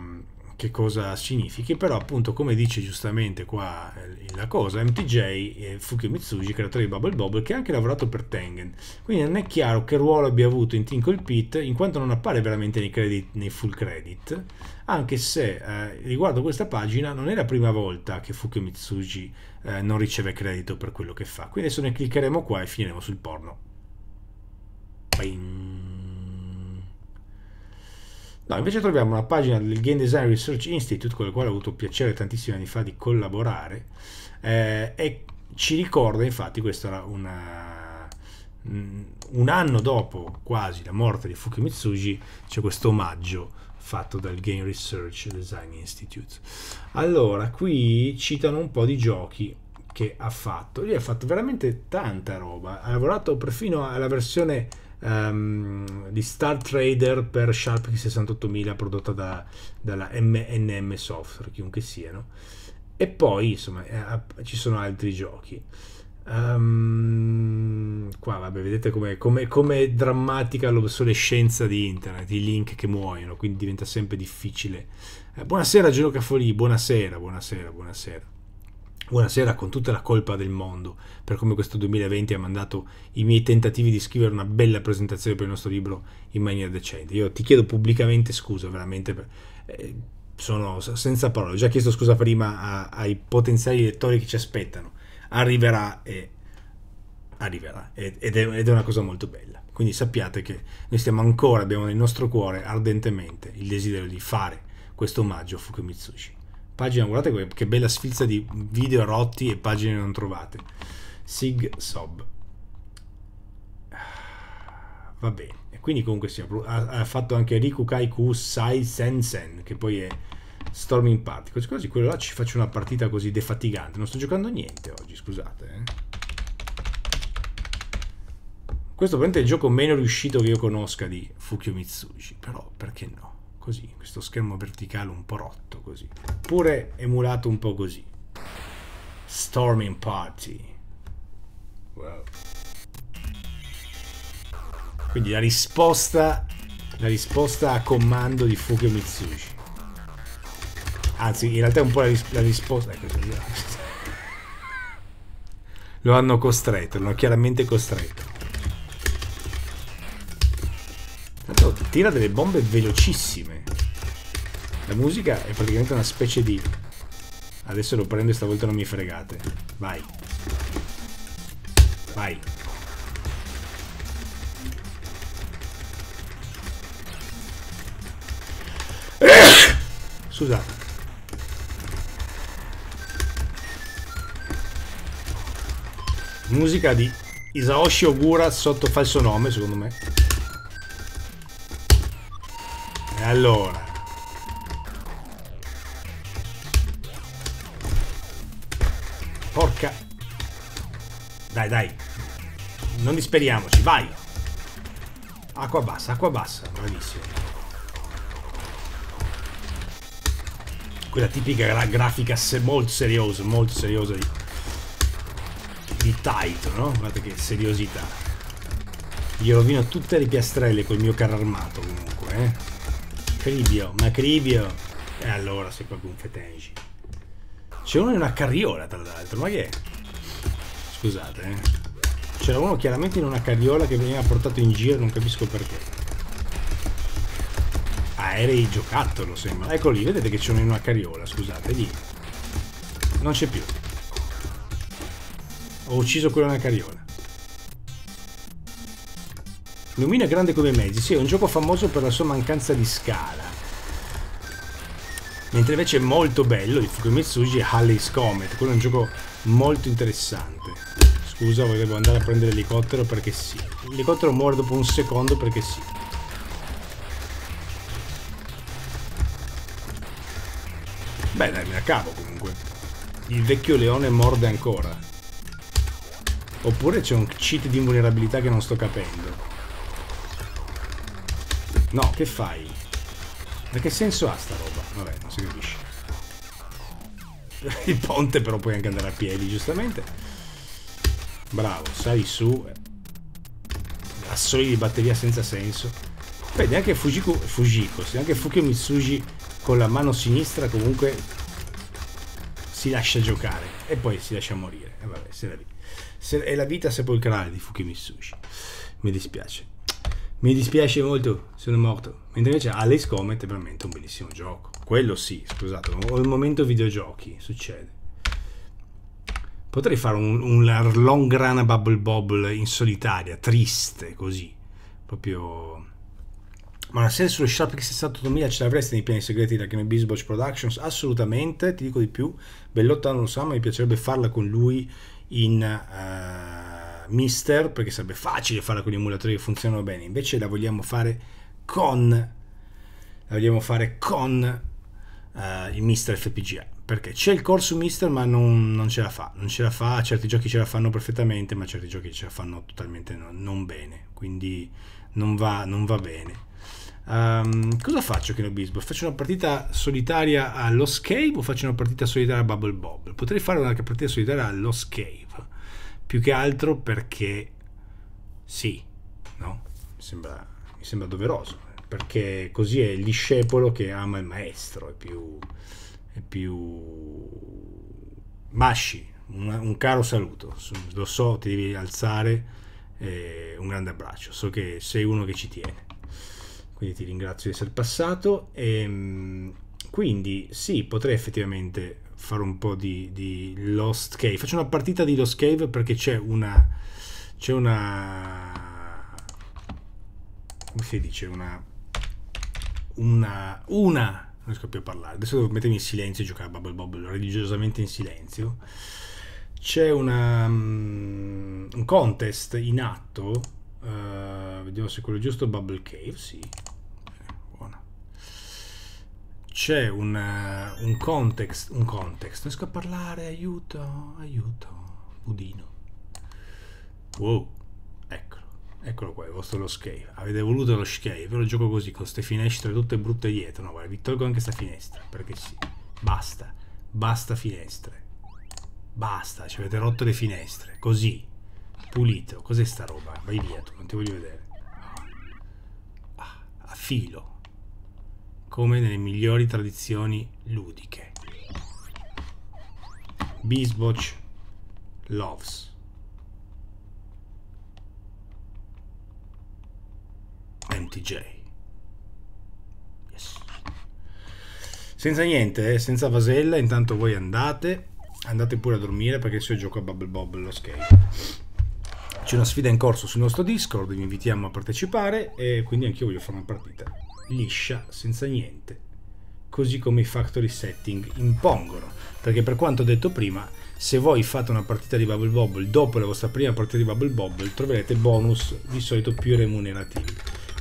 che cosa significhi, però appunto come dice giustamente qua eh, la cosa, MTJ e eh, Fukio Mitsuji, creatore di Bubble Bobble, che ha anche lavorato per Tengen, quindi non è chiaro che ruolo abbia avuto in Tinkle Pit, in quanto non appare veramente nei, credit, nei full credit, anche se eh, riguardo questa pagina non è la prima volta che Fukio Mitsuji eh, non riceve credito per quello che fa, quindi adesso ne cliccheremo qua e finiremo sul porno. Bing. No, invece troviamo una pagina del Game Design Research Institute, con la quale ho avuto piacere tantissimi anni fa di collaborare, eh, e ci ricorda infatti, questo era una, mm, un anno dopo quasi la morte di Fukimitsuji, c'è questo omaggio fatto dal Game Research Design Institute. Allora, qui citano un po' di giochi che ha fatto. Lui ha fatto veramente tanta roba, ha lavorato perfino alla versione um, di Star Trader per Sharp 68000 prodotta da, dalla MNM Software, chiunque siano. E poi, insomma, eh, ci sono altri giochi. Um, qua vabbè, vedete come è drammatica l'obsolescenza di internet, i link che muoiono, quindi diventa sempre difficile. Eh, buonasera Gioca Cafoli, buonasera, buonasera, buonasera una sera con tutta la colpa del mondo per come questo 2020 ha mandato i miei tentativi di scrivere una bella presentazione per il nostro libro in maniera decente. Io ti chiedo pubblicamente scusa, veramente. Per, eh, sono senza parole. Ho già chiesto scusa prima a, ai potenziali lettori che ci aspettano. Arriverà e arriverà ed, è, ed è una cosa molto bella. Quindi sappiate che noi stiamo ancora, abbiamo nel nostro cuore ardentemente il desiderio di fare questo omaggio a Fukumitsushi. Pagina, guardate che, bella sfilza di video rotti e pagine non trovate. Sig Sob. Va bene. E quindi comunque si ha, ha fatto anche Riku Kaiku Sai Sensen, che poi è Storming Party. Così così quello là ci faccio una partita così defatigante. Non sto giocando niente oggi, scusate. Eh. Questo probabilmente è il gioco meno riuscito che io conosca di Fukio Mitsuji, però perché no? così, questo schermo verticale un po' rotto così, oppure emulato un po' così. Storming Party. Wow. Quindi la risposta, la risposta a comando di Fukio Mitsushi. Anzi, in realtà è un po' la, ris la risposta... Ecco, *laughs* lo hanno costretto, lo hanno chiaramente costretto. tira delle bombe velocissime. La musica è praticamente una specie di... Adesso lo prendo e stavolta non mi fregate. Vai. Vai. Scusa. Musica di Isaoshi Ogura sotto falso nome, secondo me. E allora. Porca. Dai, dai. Non disperiamoci, vai. Acqua bassa, acqua bassa, bravissimo. Quella tipica gra grafica se molto seriosa, molto seriosa di, di Taito, no? Guardate che seriosità. Gli rovino tutte le piastrelle col mio carro armato comunque, eh. Macribio, Macribio. E allora se qualcuno fa fetengi. C'è uno in una carriola, tra l'altro, ma che è? Scusate, eh. C'era uno chiaramente in una carriola che veniva portato in giro, non capisco perché. Aerei ah, giocattolo, sembra. Ecco lì, vedete che c'è uno in una carriola, scusate, lì. Non c'è più. Ho ucciso quello nella carriola. Lumina grande come mezzi, sì, è un gioco famoso per la sua mancanza di scala. Mentre invece è molto bello il Fukumetsuji Halley's Comet, quello è un gioco molto interessante. Scusa, volevo andare a prendere l'elicottero perché sì. L'elicottero muore dopo un secondo perché sì. Beh dai, me la cavo comunque. Il vecchio leone morde ancora. Oppure c'è un cheat di invulnerabilità che non sto capendo. No, che fai? Ma che senso ha sta roba? Vabbè, non si capisce. *laughs* Il ponte però puoi anche andare a piedi, giustamente. Bravo, sali su. Assoli di batteria senza senso. Vedi, anche Fujiko, Fujiko, se anche Fukio Mitsuji con la mano sinistra comunque si lascia giocare e poi si lascia morire. E vabbè, se la, se, è la vita sepolcrale di Fukio Mi dispiace. Mi dispiace molto, sono morto. Mentre invece Alice Comet è veramente un bellissimo gioco. Quello sì, scusate, ho il momento videogiochi succede. Potrei fare un, un long run a Bubble Bobble in solitaria, triste, così. Proprio... Ma una serie sullo Sharp X68000 ce l'avresti nei piani segreti da Game Bisboch Productions? Assolutamente, ti dico di più. Bellotta non lo sa, ma mi piacerebbe farla con lui in... Uh mister, perché sarebbe facile farla con gli emulatori che funzionano bene, invece la vogliamo fare con, la vogliamo fare con uh, il mister FPGA, perché c'è il corso mister ma non, non, ce la fa, non ce la fa, certi giochi ce la fanno perfettamente, ma certi giochi ce la fanno totalmente no, non bene, quindi non va, non va bene. Um, cosa faccio che no Faccio una partita solitaria allo Scape o faccio una partita solitaria a Bubble Bob? Potrei fare una partita solitaria allo Scape più che altro perché sì, no? Mi sembra, mi sembra doveroso, perché così è il discepolo che ama il maestro, è più... È più... Masci, un, un caro saluto, lo so, ti devi alzare, eh, un grande abbraccio, so che sei uno che ci tiene, quindi ti ringrazio di essere passato. E, ehm, quindi sì, potrei effettivamente fare un po' di, di Lost Cave. Faccio una partita di Lost Cave perché c'è una... C'è una... Come si dice? Una... Una... Una... Non riesco più a parlare. Adesso devo mettermi in silenzio e giocare a Bubble Bobble religiosamente in silenzio. C'è una... Um, un contest in atto. Uh, vediamo se è quello giusto. Bubble Cave, sì c'è un, uh, un, context, un context, riesco a parlare, aiuto, aiuto, budino. Wow, eccolo, eccolo qua, il vostro lo scave. Avete voluto lo scave, ve lo gioco così, con queste finestre tutte brutte dietro. No, guarda, vi tolgo anche questa finestra, perché sì. Basta, basta finestre. Basta, ci avete rotto le finestre, così, pulito. Cos'è sta roba? Vai via tu, non ti voglio vedere. Ah, ah a filo come nelle migliori tradizioni ludiche. Bisboch Loves. MTJ. Yes. Senza niente, eh? senza vasella, intanto voi andate, andate pure a dormire perché se io gioco a Bubble Bob lo skate. C'è una sfida in corso sul nostro Discord, vi invitiamo a partecipare e quindi anch'io voglio fare una partita liscia, senza niente, così come i factory setting impongono, perché per quanto detto prima, se voi fate una partita di Bubble Bobble dopo la vostra prima partita di Bubble Bobble troverete bonus di solito più remunerativi.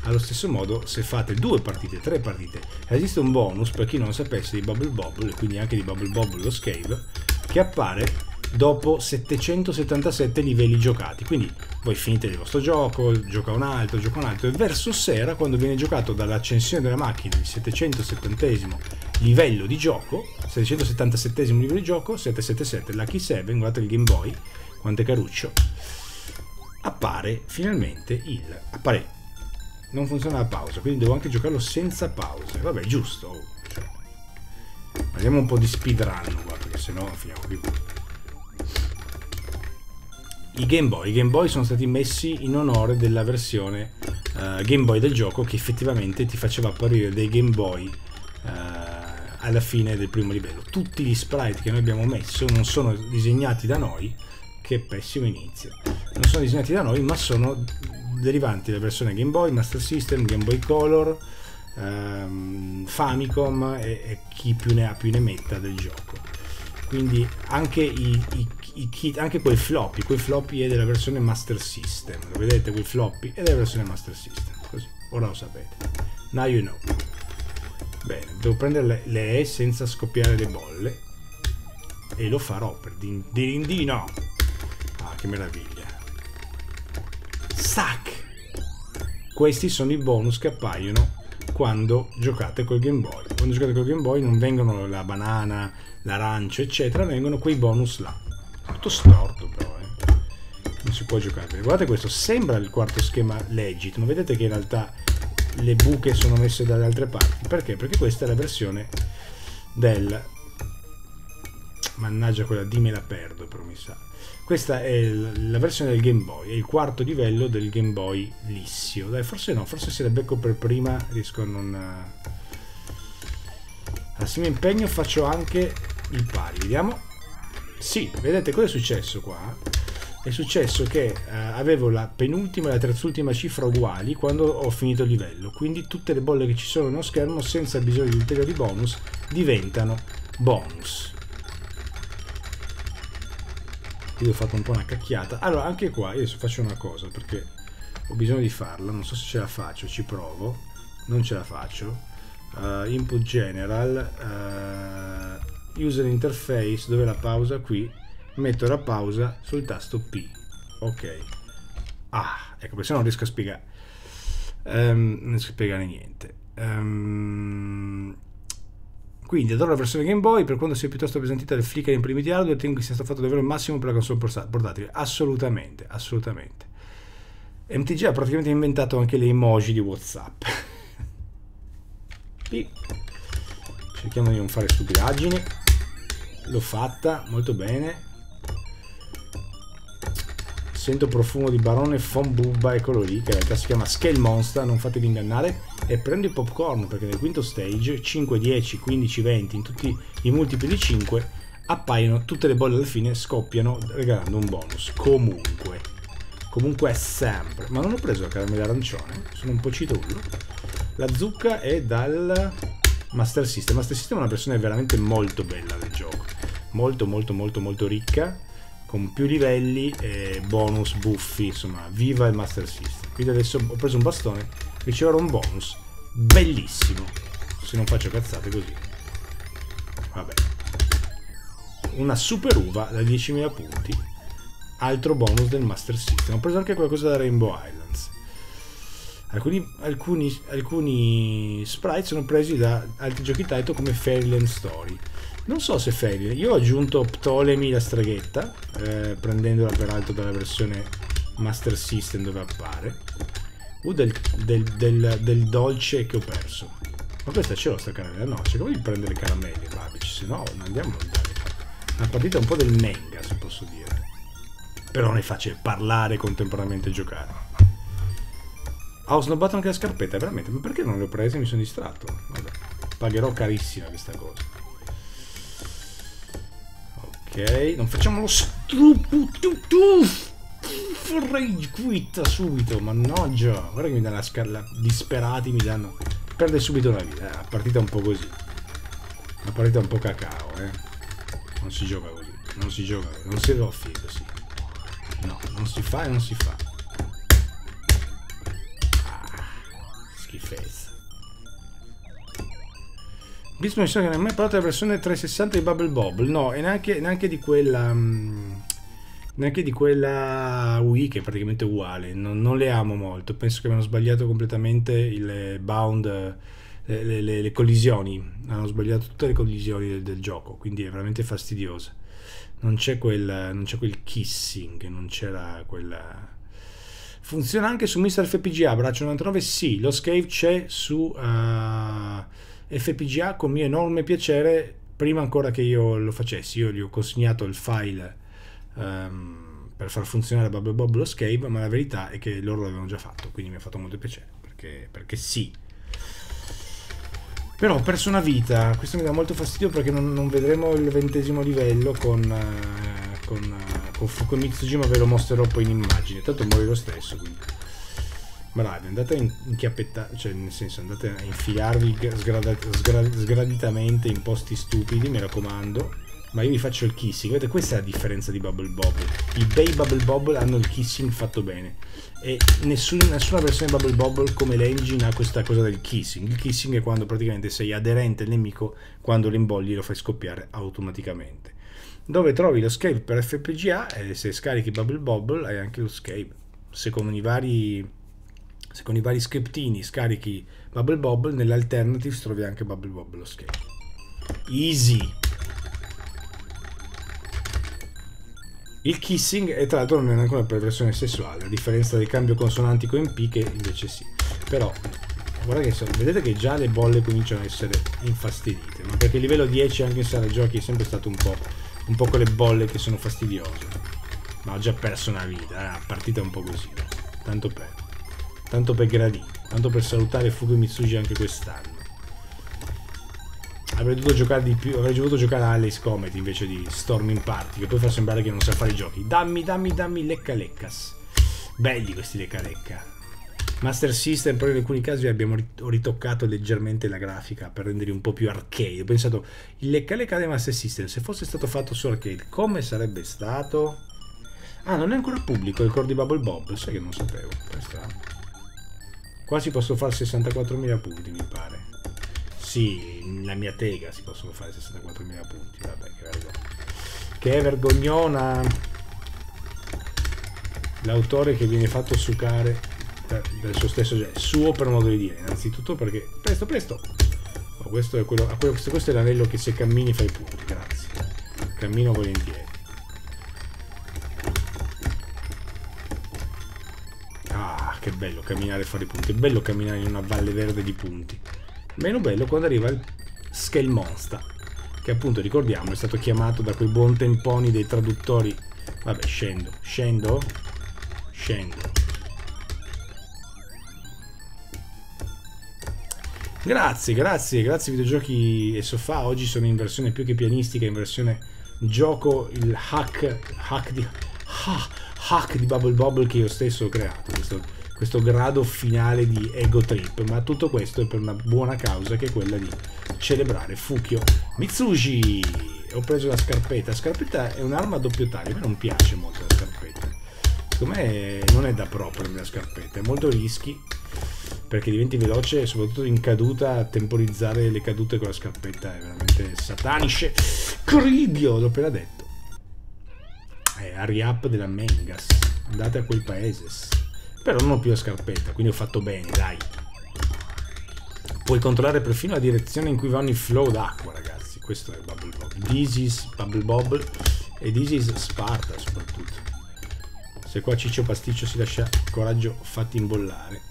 Allo stesso modo, se fate due partite, tre partite, esiste un bonus per chi non sapesse di Bubble Bobble, e quindi anche di Bubble Bobble lo Scave, che appare dopo 777 livelli giocati. Quindi voi finite il vostro gioco, gioca un altro, gioca un altro e verso sera, quando viene giocato dall'accensione della macchina il 770 livello di gioco, 777 livello di gioco, 777 Lucky 7, guardate il Game Boy, quanto è caruccio, appare finalmente il... appare non funziona la pausa, quindi devo anche giocarlo senza pause. Vabbè, giusto. Cioè, parliamo un po' di speedrun qua, perché sennò finiamo più i Game Boy. I Game Boy sono stati messi in onore della versione uh, Game Boy del gioco che effettivamente ti faceva apparire dei Game Boy uh, alla fine del primo livello. Tutti gli sprite che noi abbiamo messo non sono disegnati da noi, che pessimo inizio. Non sono disegnati da noi, ma sono derivanti dalla versione Game Boy, Master System, Game Boy Color, um, Famicom e, e, chi più ne ha più ne metta del gioco. Quindi anche i, i i kit, anche quei floppy, quei floppy è della versione Master System, lo vedete quei floppy è della versione Master System, così, ora lo sapete. Now you know. Bene, devo prendere le, le E senza scoppiare le bolle e lo farò per din din, Ah, che meraviglia. Sac! Questi sono i bonus che appaiono quando giocate col Game Boy. Quando giocate col Game Boy non vengono la banana, l'arancio, eccetera, vengono quei bonus là. Tutto storto però, eh. Non si può giocare bene. Guardate questo, sembra il quarto schema legit, ma vedete che in realtà le buche sono messe dalle altre parti. Perché? Perché questa è la versione del... Mannaggia quella di me la perdo, però mi sa. Questa è la versione del Game Boy, è il quarto livello del Game Boy Lissio. Dai, forse no, forse se la becco per prima riesco a non... Eh. Assieme impegno faccio anche il pari, vediamo. Sì, vedete cosa è successo qua? È successo che eh, avevo la penultima e la terzultima cifra uguali quando ho finito il livello, quindi tutte le bolle che ci sono nello schermo senza bisogno di ulteriori bonus diventano bonus. Io ho fatto un po' una cacchiata. Allora, anche qua io adesso faccio una cosa perché ho bisogno di farla, non so se ce la faccio, ci provo, non ce la faccio. Uh, input general, uh, user interface, dove la pausa? Qui, metto la pausa sul tasto P. Ok. Ah, ecco, perché se non riesco a spiegare. Um, non riesco a spiegare niente. Um, quindi adoro la versione Game Boy, per quanto sia piuttosto pesantita del flicker in primi di hardware, ritengo che sia stato fatto davvero il massimo per la console portatile. Assolutamente, assolutamente. MTG ha praticamente inventato anche le emoji di Whatsapp. *laughs* P. Cerchiamo di non fare stupidaggini. L'ho fatta, molto bene. Sento profumo di barone fonbubba Bubba, eccolo lì, che in realtà si chiama Scale Monster, non fatevi ingannare. E prendo i popcorn, perché nel quinto stage, 5, 10, 15, 20, in tutti i multipli di 5, appaiono tutte le bolle alla fine, scoppiano, regalando un bonus. Comunque, comunque è sempre. Ma non ho preso la caramella arancione, sono un po' citullo. La zucca è dal Master System. Master System è una versione veramente molto bella del gioco. Molto, molto, molto, molto ricca. Con più livelli e bonus buffi. Insomma, viva il Master System. Quindi adesso ho preso un bastone. Riceverò un bonus. Bellissimo. Se non faccio cazzate così. Vabbè. Una super uva da 10.000 punti. Altro bonus del Master System. Ho preso anche qualcosa da Rainbow Islands. Alcuni, alcuni, alcuni sprite sono presi da altri giochi Taito come Fairyland Story. Non so se Fairyland, io ho aggiunto Ptolemy la streghetta, eh, prendendola peraltro dalla versione Master System dove appare. Uh, del, del, del, del dolce che ho perso. Ma questa ce l'ho sta caramella? No, cerchiamo di prendere caramelle, babici, se no non andiamo lontani. Una partita un po' del manga, se posso dire. Però non è facile parlare e contemporaneamente giocare ho snobbato anche la scarpetta, veramente. Ma perché non le ho prese? Mi sono distratto. Vabbè, pagherò carissima questa cosa. Ok, non facciamo lo Tu, strupututu. Rage quit subito, mannaggia. Guarda che mi danno la scala. Disperati mi danno. Perde subito la vita. Eh, la partita è un po' così. La partita è un po' cacao, eh. Non si gioca così. Non si gioca così. Non si va a così. No, non si fa e non si fa. schifezza. Beats mi sa che non è mai parlato della versione 360 di Bubble Bobble. No, e neanche, neanche di quella... Mm, neanche di quella Wii che è praticamente uguale. Non, non, le amo molto. Penso che abbiano sbagliato completamente il eh, bound... Eh, le, le, le, collisioni hanno sbagliato tutte le collisioni del, del gioco quindi è veramente fastidiosa non c'è quel, quel kissing non c'era quella Funziona anche su Mr. FPGA, braccio 99 sì, lo Scave c'è su uh, eh, FPGA con mio enorme piacere, prima ancora che io lo facessi, io gli ho consegnato il file um, per far funzionare Bubble Bob lo Scave, ma la verità è che loro l'avevano già fatto, quindi mi ha fatto molto piacere, perché, perché sì, però ho perso una vita, questo mi dà molto fastidio perché non, non vedremo il ventesimo livello con... Eh, con, eh, con Fukumitsujima ve lo mostrerò poi in immagine, tanto muore lo stesso, quindi. Bravi, andate a inchiappettare, cioè nel senso andate a infilarvi sgrad sgrad sgraditamente in posti stupidi, mi raccomando. Ma io vi faccio il kissing, vedete questa è la differenza di Bubble Bobble. I bei Bubble Bobble hanno il kissing fatto bene. E nessun, nessuna versione Bubble Bobble come l'engine ha questa cosa del kissing. Il kissing è quando praticamente sei aderente al nemico, quando lo imbogli lo fai scoppiare automaticamente dove trovi lo scape per FPGA e se scarichi Bubble Bobble hai anche lo scape. Se con i vari, se con i vari scriptini scarichi Bubble Bobble, nell'alternatives trovi anche Bubble Bobble lo scape. Easy! Il kissing è tra l'altro non è ancora per versione sessuale, a differenza del cambio consonantico in P che invece sì. Però guarda che sono, vedete che già le bolle cominciano a essere infastidite, ma perché il livello 10 anche se a giochi è sempre stato un po' un po' quelle bolle che sono fastidiose. Ma ho già perso una vita, eh, la partita è un po' così. Eh. Tanto per. Tanto per gradire, tanto per salutare Fuku Mitsuji anche quest'anno. Avrei dovuto giocare di più, avrei dovuto giocare a Alice Comet invece di Storming Party, che poi fa sembrare che non sa fare i giochi. Dammi, dammi, dammi, lecca leccas. Belli questi lecca lecca. Master System, però in alcuni casi abbiamo ritoccato leggermente la grafica per renderli un po' più arcade. Ho pensato, il lecca lecca di Master System, se fosse stato fatto su arcade, come sarebbe stato? Ah, non è ancora pubblico il core di Bubble Bob, sai che non sapevo. Questa. Eh. Qua si possono fare 64.000 punti, mi pare. Sì, nella mia tega si possono fare 64.000 punti, vabbè, che vergogna. Che vergognona! L'autore che viene fatto sucare del suo stesso genere, suo per modo di dire, innanzitutto perché... Presto, presto! Oh, questo, è quello, questo, questo è l'anello che se cammini fai punti, grazie. Cammino volentieri. Ah, che bello camminare e fare punti, è bello camminare in una valle verde di punti. Meno bello quando arriva il Scale Monster, che appunto ricordiamo è stato chiamato da quei buon temponi dei traduttori. Vabbè, scendo, scendo, scendo. Grazie, grazie, grazie videogiochi e sofà. Oggi sono in versione più che pianistica, in versione gioco il hack, hack di, ah, hack di Bubble Bobble che io stesso ho creato. Questo, questo grado finale di ego trip, ma tutto questo è per una buona causa che è quella di celebrare Fukio Mitsushi. Ho preso la scarpetta. La scarpetta è un'arma a doppio taglio, a me non piace molto la scarpetta. Secondo me non è da pro la scarpetta, è molto rischi perché diventi veloce e soprattutto in caduta temporizzare le cadute con la scarpetta è veramente satanisce Cridio, l'ho appena detto è Ariap della Mengas andate a quel paese però non ho più la scarpetta quindi ho fatto bene dai puoi controllare perfino la direzione in cui vanno i flow d'acqua ragazzi questo è Bubble Bob this is Bubble Bob e this is Sparta soprattutto se qua Ciccio Pasticcio si lascia coraggio fatti imbollare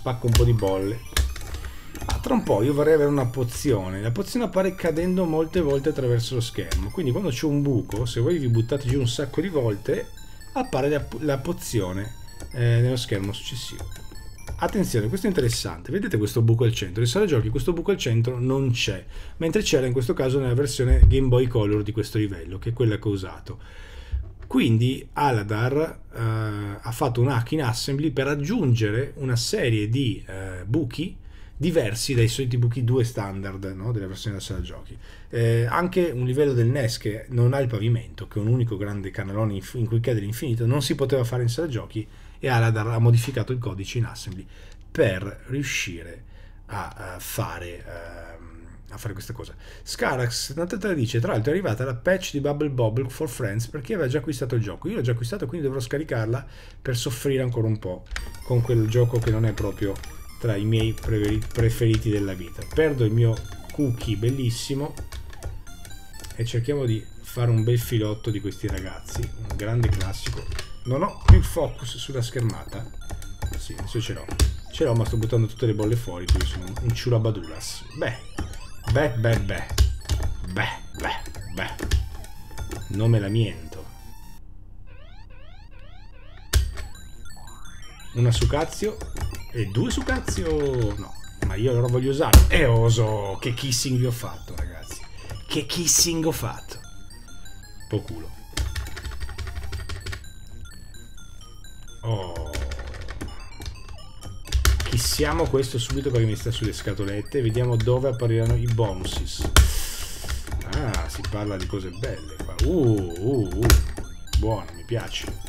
spacco un po' di bolle ah, tra un po' io vorrei avere una pozione la pozione appare cadendo molte volte attraverso lo schermo quindi quando c'è un buco se voi vi buttate giù un sacco di volte appare la, la pozione eh, nello schermo successivo attenzione questo è interessante vedete questo buco al centro in sala giochi questo buco al centro non c'è mentre c'era in questo caso nella versione Game Boy Color di questo livello che è quella che ho usato quindi Aladar eh, ha fatto un hack in assembly per aggiungere una serie di eh, buchi diversi dai soliti buchi 2 standard no? della versione da sala giochi. Eh, anche un livello del NES che non ha il pavimento, che è un unico grande canalone in, in cui cade l'infinito, non si poteva fare in sala giochi e Aladar ha modificato il codice in assembly per riuscire a, a eh, fare eh, a fare queste cose. Scarax73 dice: Tra l'altro, è arrivata la patch di Bubble Bobble for Friends per chi aveva già acquistato il gioco. Io l'ho già acquistato, quindi dovrò scaricarla per soffrire ancora un po' con quel gioco che non è proprio tra i miei preferiti della vita. Perdo il mio cookie bellissimo e cerchiamo di fare un bel filotto di questi ragazzi. Un grande classico. Non ho più focus sulla schermata. Sì, adesso ce l'ho. Ce l'ho, ma sto buttando tutte le bolle fuori, quindi sono un ciulabadulas. Beh, Beh, beh, beh. Beh, beh, beh. Non me la miento. Una sucazio e due sucazio. No, ma io allora voglio usare. E oso. Che kissing vi ho fatto, ragazzi. Che kissing ho fatto. Po' culo. Oh schissiamo questo subito perché mi sta sulle scatolette. Vediamo dove appariranno i bonuses. Ah, si parla di cose belle qua. Uh, uh, uh. Buono, mi piace.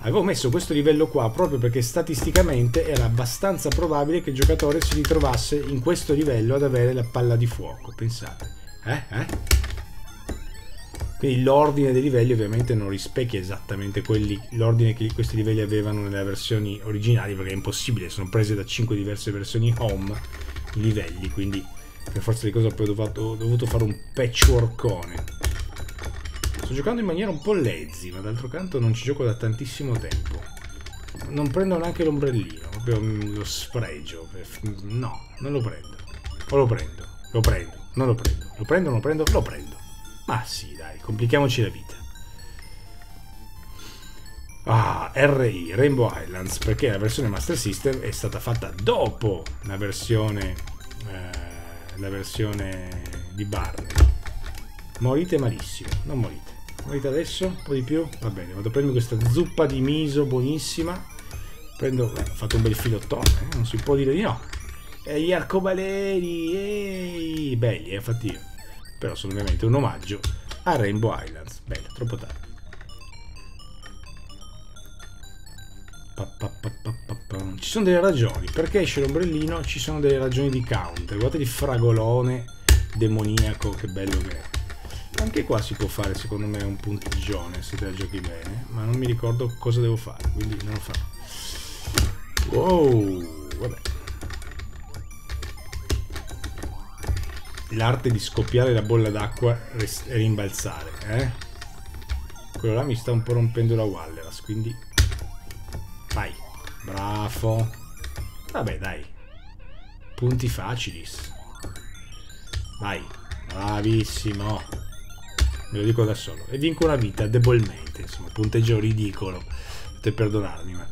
Avevo messo questo livello qua proprio perché statisticamente era abbastanza probabile che il giocatore si ritrovasse in questo livello ad avere la palla di fuoco, pensate. Eh, eh? Quindi l'ordine dei livelli ovviamente non rispecchia esattamente quelli, l'ordine che questi livelli avevano nelle versioni originali, perché è impossibile, sono prese da 5 diverse versioni home i livelli, quindi per forza di cosa poi ho dovuto, ho dovuto fare un patchworkone. Sto giocando in maniera un po' lazy, ma d'altro canto non ci gioco da tantissimo tempo. Non prendo neanche l'ombrellino, proprio mm, lo sfregio. Eh, no, non lo prendo. O lo prendo, lo prendo, non lo prendo, lo prendo, non lo prendo, lo prendo. Ma sì, Complichiamoci la vita. Ah, RI, Rainbow Islands, perché la versione Master System è stata fatta dopo la versione, eh, la versione di Barney. Morite malissimo, non morite. Morite adesso, un po' di più. Va bene, vado a prendere questa zuppa di miso buonissima. Prendo, ho fatto un bel filottone, eh, non si può dire di no. E gli arcobaleni, ehi, belli, eh, fatti Però sono ovviamente un omaggio a Rainbow Islands. Bello, troppo tardi. Ci sono delle ragioni. Perché esce l'ombrellino? Ci sono delle ragioni di counter. Guardate di fragolone demoniaco, che bello che è. Anche qua si può fare, secondo me, un puntigione se te la giochi bene. Ma non mi ricordo cosa devo fare, quindi non lo farò. Wow, vabbè. l'arte di scoppiare la bolla d'acqua e rimbalzare, eh? Quello là mi sta un po' rompendo la Walleras, quindi... Vai, bravo. Vabbè, dai. Punti facilis. Vai, bravissimo. Me lo dico da solo. E vinco una vita, debolmente, insomma, punteggio ridicolo. Potete perdonarmi, ma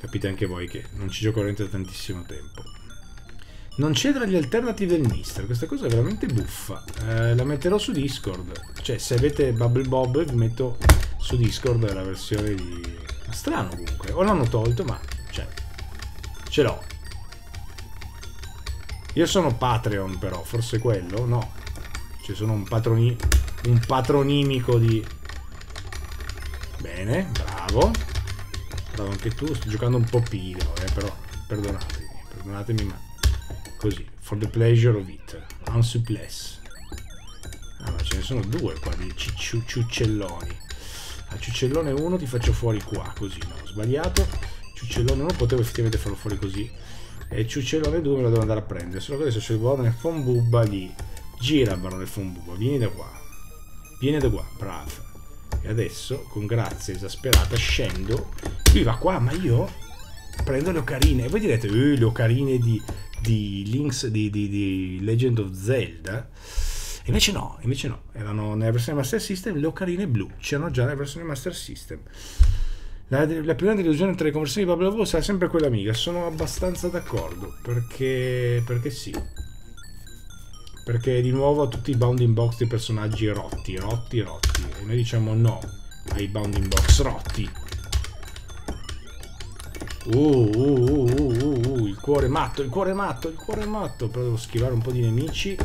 capite anche voi che non ci gioco veramente da tantissimo tempo. Non cedere gli alternative del mister, questa cosa è veramente buffa. Eh, la metterò su Discord. Cioè, se avete Bubble Bob vi metto su Discord la versione di... Ma Strano comunque. O l'hanno tolto, ma... Cioè, ce l'ho. Io sono Patreon però, forse quello? No. Cioè, sono un, patroni... un patronimico di... Bene, bravo. Bravo anche tu, sto giocando un po' pilo, eh, però perdonatemi, perdonatemi ma Così, for the pleasure of it. Unsuppless. Ah, ma ce ne sono due qua di cicciu, ciuccelloni. al ah, ciuccellone 1 ti faccio fuori qua, così, no, ho sbagliato. Ciuccellone 1 potevo effettivamente farlo fuori così. E ciuccellone 2 me lo devo andare a prendere. Solo che adesso c'è il barone Fombubba lì. Gira, barone Fombubba, vieni da qua. Vieni da qua, bravo. E adesso, con grazia esasperata, scendo. Lui va qua, ma io prendo le ocarine. E voi direte, eh, le ocarine di di, Link's, di, di, di Legend of Zelda. Invece no, invece no, erano nella versione Master System le ocarine blu, c'erano già nella versione Master System. La, la prima delusione tra le conversioni di Pablo Vos sarà sempre quella amica, sono abbastanza d'accordo, perché, perché sì. Perché di nuovo tutti i bounding box dei personaggi rotti, rotti, rotti, e noi diciamo no ai bounding box rotti. Uh, uh, uh, uh, uh. Uh, il cuore matto, il cuore matto, il cuore matto. Però devo schivare un po' di nemici.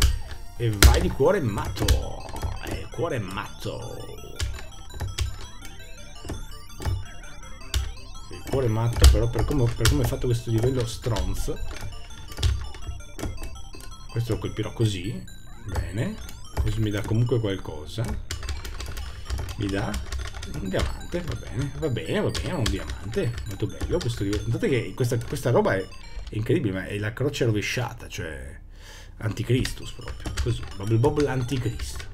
E vai di cuore matto. Eh, cuore matto. Il cuore matto, però, per come, per come è fatto questo livello stronz. Questo lo colpirò così. Bene. Così mi dà comunque qualcosa. Mi dà un diamante, va bene, va bene, va bene, un diamante, molto bello questo livello. Notate che questa, questa roba è, è incredibile, ma è la croce rovesciata, cioè anticristus proprio, così, Bubble Bobble Anticristo.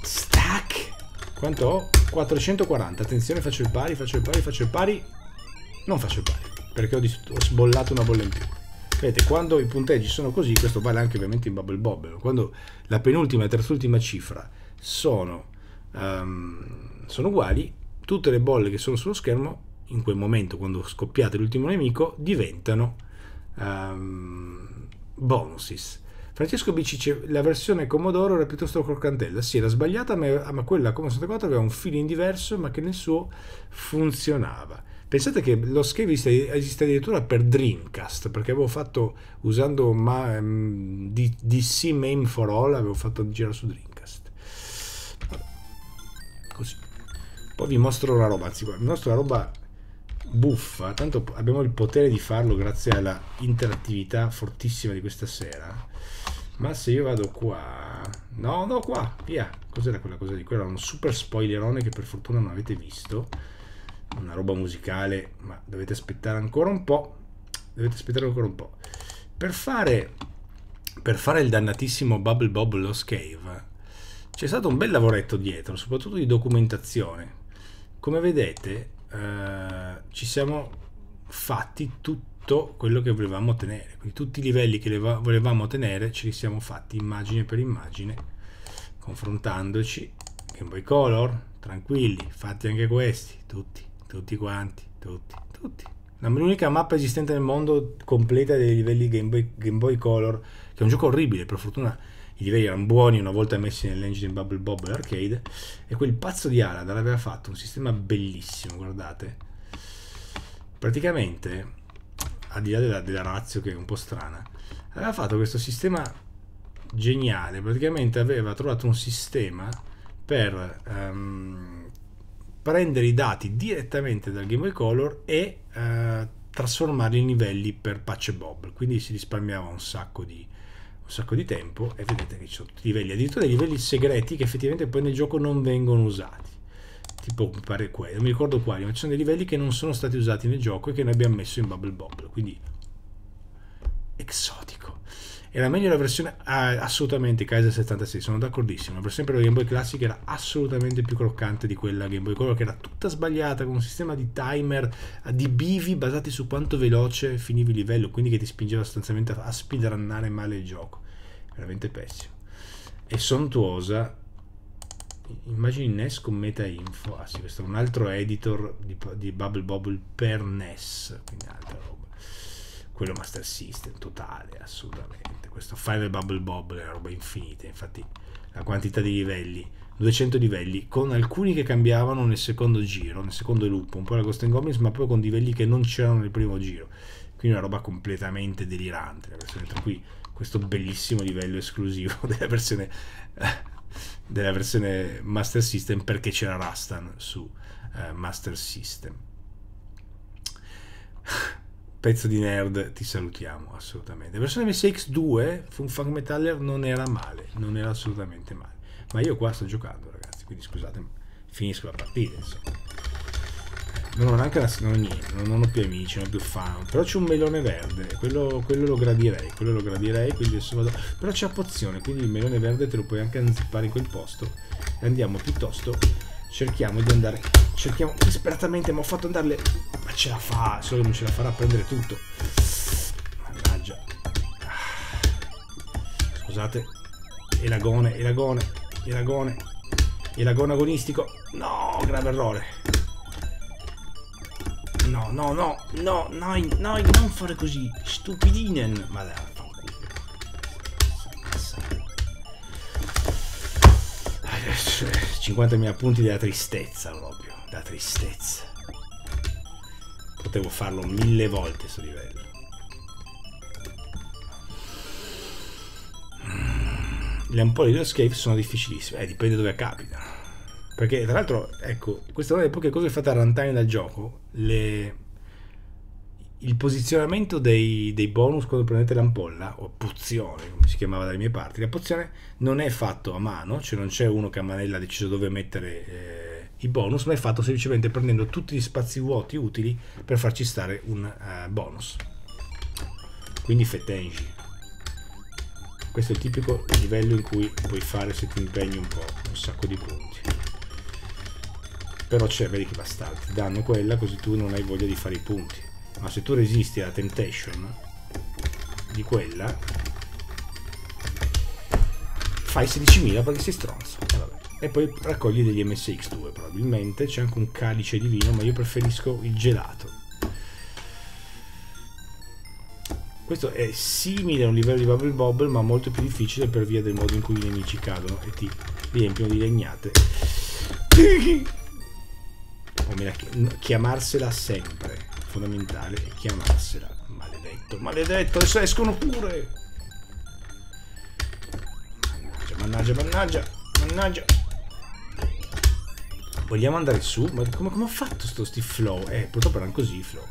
Stack! Quanto ho? 440, attenzione, faccio il pari, faccio il pari, faccio il pari. Non faccio il pari, perché ho, ho sbollato una bolla in più. Vedete, quando i punteggi sono così, questo vale anche ovviamente in Bubble Bobble, quando la penultima e terzultima cifra sono, um, sono uguali, tutte le bolle che sono sullo schermo in quel momento quando scoppiate l'ultimo nemico diventano um, bonuses. Francesco B dice la versione Commodore era piuttosto croccantella, sì era sbagliata ma, quella come 64 aveva un feeling diverso ma che nel suo funzionava. Pensate che lo schermo esiste addirittura per Dreamcast, perché avevo fatto usando ma, um, ehm, DC Mame for All, avevo fatto girare su Dreamcast. Poi vi mostro una roba, anzi, vi mostro una roba buffa, tanto abbiamo il potere di farlo grazie alla interattività fortissima di questa sera. Ma se io vado qua... No, no, qua, via. Cos'era quella cosa di quella un super spoilerone che per fortuna non avete visto. Una roba musicale, ma dovete aspettare ancora un po'. Dovete aspettare ancora un po'. Per fare, per fare il dannatissimo Bubble Bobble Lost Cave c'è stato un bel lavoretto dietro, soprattutto di documentazione come vedete eh, ci siamo fatti tutto quello che volevamo ottenere quindi tutti i livelli che volevamo ottenere ce li siamo fatti immagine per immagine confrontandoci Game Boy Color tranquilli fatti anche questi tutti tutti quanti tutti tutti l'unica mappa esistente nel mondo completa dei livelli Game Boy, Game Boy Color che è un gioco orribile per fortuna i livelli erano buoni una volta messi nell'engine Bubble Bobble Arcade e quel pazzo di Arad aveva fatto un sistema bellissimo, guardate praticamente al di là della, della razio che è un po' strana aveva fatto questo sistema geniale praticamente aveva trovato un sistema per um, prendere i dati direttamente dal Game Boy Color e uh, trasformarli in livelli per patch bobble quindi si risparmiava un sacco di, un sacco di tempo e vedete che ci sono tutti i livelli, addirittura dei livelli segreti che effettivamente poi nel gioco non vengono usati. Tipo mi pare quello, non mi ricordo quali, ma ci sono dei livelli che non sono stati usati nel gioco e che noi abbiamo messo in Bubble Bobble, quindi... Exotico. Era meglio la versione ah, assolutamente Kaiser 76, sono d'accordissimo. Per esempio la Game Boy Classic era assolutamente più croccante di quella Game Boy Color che era tutta sbagliata con un sistema di timer ah, di bivi basati su quanto veloce finivi il livello, quindi che ti spingeva sostanzialmente a speedrunnare male il gioco. Veramente pessimo. E sontuosa immagini NES con meta info. Ah sì, questo è un altro editor di, di Bubble Bobble per NES, quindi altra roba quello Master System totale, assolutamente. Questo Fire Bubble Bob è una roba infinita, infatti la quantità di livelli, 200 livelli, con alcuni che cambiavano nel secondo giro, nel secondo loop, un po' la Ghost and Goblins, ma poi con livelli che non c'erano nel primo giro. Quindi una roba completamente delirante. Adesso dentro qui questo bellissimo livello esclusivo *laughs* della versione, eh, della versione Master System perché c'era Rastan su uh, Master System pezzo di nerd ti salutiamo assolutamente. versione MSX2 Funk Metaller non era male, non era assolutamente male. Ma io qua sto giocando, ragazzi, quindi scusate, finisco la partita, insomma. Eh, non ho neanche la non ho niente, non ho più amici, non ho più fan. Però c'è un melone verde, quello, quello, lo gradirei, quello lo gradirei, quindi adesso vado. Però c'è pozione, quindi il melone verde te lo puoi anche anzippare in quel posto. E andiamo piuttosto Cerchiamo di andare. Cerchiamo disperatamente, ma ho fatto andarle. Ma ce la fa, solo che non ce la farà a prendere tutto. Mannaggia. Scusate. Elagone, elagone, elagone. Elagone agonistico. No, grave errore. No, no, no, no, no, no, non fare così. Stupidinen. madonna 50.000 punti della tristezza proprio, da tristezza. Potevo farlo mille volte su livello. Le ampolle di escape sono difficilissime, eh, dipende dove capita. Perché tra l'altro, ecco, questa è una delle poche cose fatte a runtime dal gioco, le il posizionamento dei, dei, bonus quando prendete l'ampolla o pozione come si chiamava dalle mie parti la pozione non è fatto a mano cioè non c'è uno che a manella ha deciso dove mettere eh, i bonus ma è fatto semplicemente prendendo tutti gli spazi vuoti utili per farci stare un uh, bonus quindi fetengi questo è il tipico livello in cui puoi fare se ti impegni un po' un sacco di punti però c'è, vedi che bastardi, danno quella così tu non hai voglia di fare i punti ma se tu resisti alla temptation di quella fai 16.000 perché sei stronzo eh, e, poi raccogli degli MSX2 probabilmente c'è anche un calice di vino ma io preferisco il gelato questo è simile a un livello di Bubble Bobble ma molto più difficile per via del modo in cui i nemici cadono e ti riempiono di legnate *coughs* o oh, chiamarsela sempre fondamentale è chiamarsela. Maledetto, maledetto, adesso escono pure! Mannaggia, mannaggia, mannaggia, mannaggia. Vogliamo andare su? Ma come, come ho fatto sto sti flow? Eh, purtroppo erano così i flow.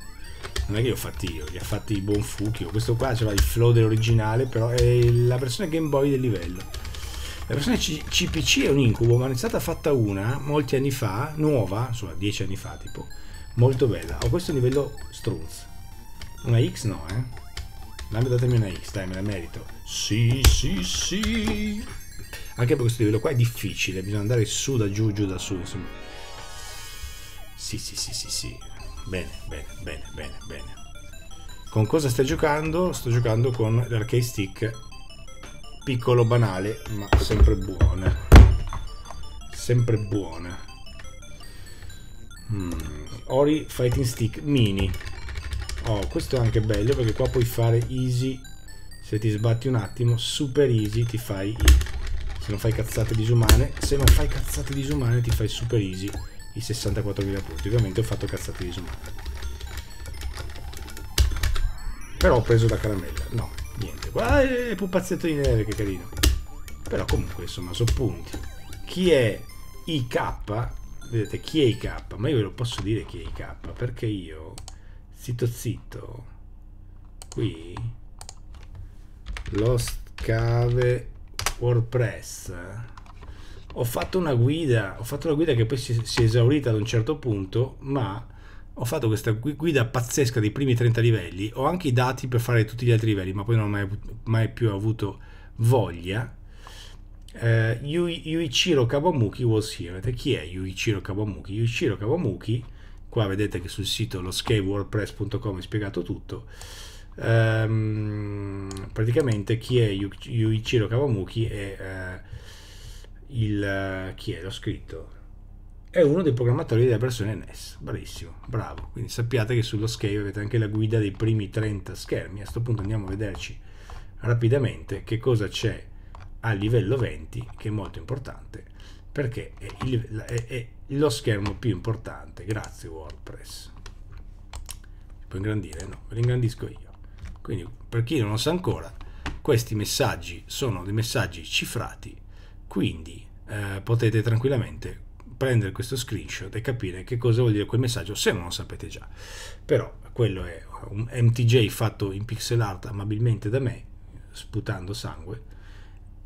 Non è che li ho fatti io, li ha fatti il buon Fuchio. Questo qua c'era il flow dell'originale, però è la versione Game Boy del livello. La versione CPC è un incubo, ma ne è stata fatta una molti anni fa, nuova, insomma dieci anni fa tipo, Molto bella. Ho questo livello strunz. Una X no, eh. Dammi, datemi una X, dai, me la merito. Sì, sì, sì. Anche perché questo livello qua è difficile, bisogna andare su da giù, giù da su, insomma. Sì, sì, sì, sì, sì. Bene, bene, bene, bene, bene. Con cosa stai giocando? Sto giocando con l'arcade stick piccolo, banale, ma sempre buona. Sempre buona. Mm, Ori Fighting Stick Mini. Oh, questo è anche bello perché qua puoi fare easy. Se ti sbatti un attimo, super easy, ti fai... I, se non fai cazzate disumane, se non fai cazzate disumane ti fai super easy i 64.000 punti. Ovviamente ho fatto cazzate disumane. Però ho preso la caramella. No, niente. Guarda, è pupazzetto di neve, che carino. Però comunque, insomma, sono punti. Chi è IK vedete chi è IK ma io ve lo posso dire chi è IK perché io zitto zitto qui Lost Cave WordPress ho fatto una guida ho fatto una guida che poi si, si è esaurita ad un certo punto ma ho fatto questa guida pazzesca dei primi 30 livelli ho anche i dati per fare tutti gli altri livelli ma poi non ho mai, mai più avuto voglia Uh, Yuichiro Kawamuki was here. Chi è Yuichiro Kawamuki? Yuichiro Kawamuki, qua vedete che sul sito lo skywordpress.com è spiegato tutto. Um, praticamente chi è Yuichiro Kawamuki è uh, il uh, chi è l'ho scritto è uno dei programmatori della versione NES bravissimo bravo quindi sappiate che sullo Skype avete anche la guida dei primi 30 schermi a questo punto andiamo a vederci rapidamente che cosa c'è a livello 20 che è molto importante perché è, il, è, è lo schermo più importante grazie WordPress si può ingrandire? no, ve lo ingrandisco io quindi per chi non lo sa ancora questi messaggi sono dei messaggi cifrati quindi eh, potete tranquillamente prendere questo screenshot e capire che cosa vuol dire quel messaggio se non lo sapete già però quello è un MTJ fatto in pixel art amabilmente da me sputando sangue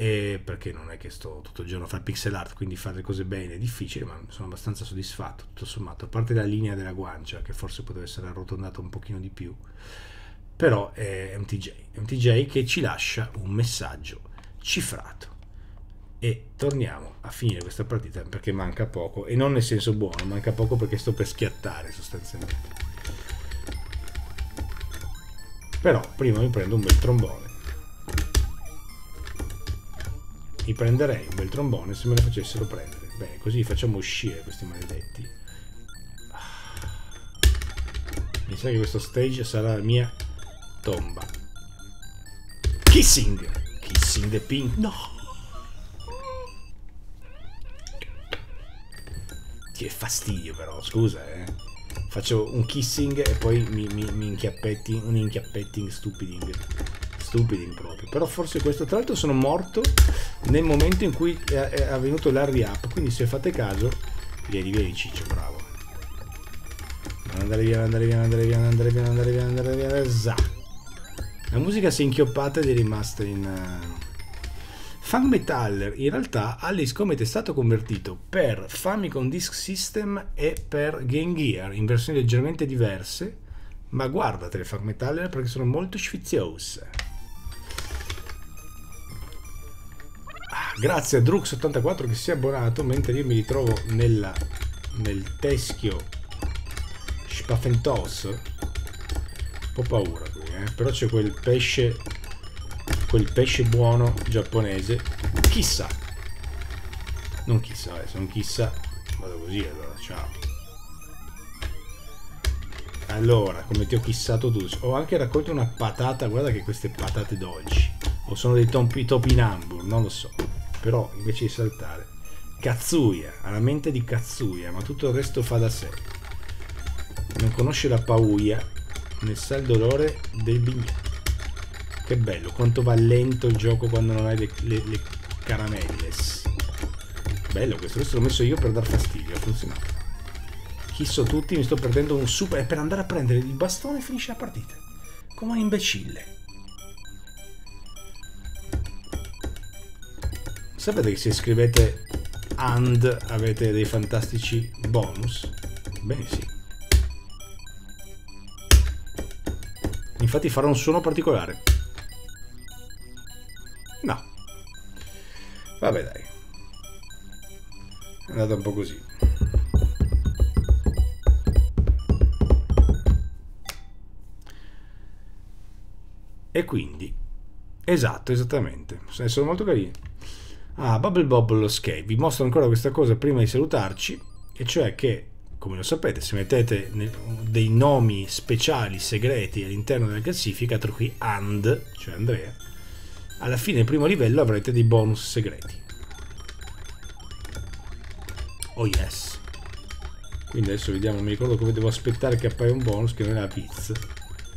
e perché non è che sto tutto il giorno a fare pixel art, quindi fare le cose bene è difficile, ma sono abbastanza soddisfatto, tutto sommato, a parte la linea della guancia che forse poteva essere arrotondata un pochino di più, però è MTJ, MTJ che ci lascia un messaggio cifrato. E torniamo a finire questa partita perché manca poco, e non nel senso buono, manca poco perché sto per schiattare sostanzialmente. Però prima mi prendo un bel trombone. Mi prenderei un bel trombone se me lo facessero prendere. Beh, così facciamo uscire questi maledetti. Mi sa che questo stage sarà la mia tomba. Kissing! Kissing the pink. No! Che fastidio però, scusa, eh faccio un kissing e poi mi, mi, mi inchiappetti, un inchiappetting stupiding stupidi proprio. Però forse questo, tra l'altro sono morto nel momento in cui è avvenuto l'hurry up, quindi se fate caso, vieni, vieni ciccio, bravo. Andare via, andare via, andare via, andare via, andare via, andare via, andare via, za. La musica si è inchioppata ed è rimasta in... Uh... Eh, Fang Metaller in realtà Alice Comet è stato convertito per Famicom Disk System e per Game Gear in versioni leggermente diverse, ma guardate le Fang Metaller perché sono molto sfiziose. Grazie a Drux84 che si è abbonato, mentre io mi ritrovo nella, nel teschio Spaffentos. Un po' paura qui, eh? Però c'è quel pesce, quel pesce buono giapponese. Chissà. Non chissà, adesso eh, non chissà. Vado così allora, ciao. Allora, come ti ho chissato tu, ho anche raccolto una patata, guarda che queste patate dolci. O sono dei topi, topinambur, non lo so però invece di saltare. Kazuya, ha la mente di Kazuya, ma tutto il resto fa da sé. Non conosce la pauia nel sal dolore del bignetto. Che bello, quanto va lento il gioco quando non hai le, le, le caramelles. Bello questo, questo l'ho messo io per dar fastidio, ha funzionato. Chisso tutti, mi sto perdendo un super... E eh, per andare a prendere il bastone finisce la partita. Come un imbecille. Sapete che se scrivete AND avete dei fantastici bonus? Bene sì. Infatti farà un suono particolare. No. Vabbè dai. È andata un po' così. E quindi, esatto, esattamente. Eh, sono molto carini. Ah, Bubble Bobble Escape. Vi mostro ancora questa cosa prima di salutarci, e cioè che, come lo sapete, se mettete dei nomi speciali, segreti all'interno della classifica, tra cui And, cioè Andrea, alla fine del primo livello avrete dei bonus segreti. Oh yes! Quindi adesso vediamo, mi ricordo come devo aspettare che appaia un bonus che non è la pizza.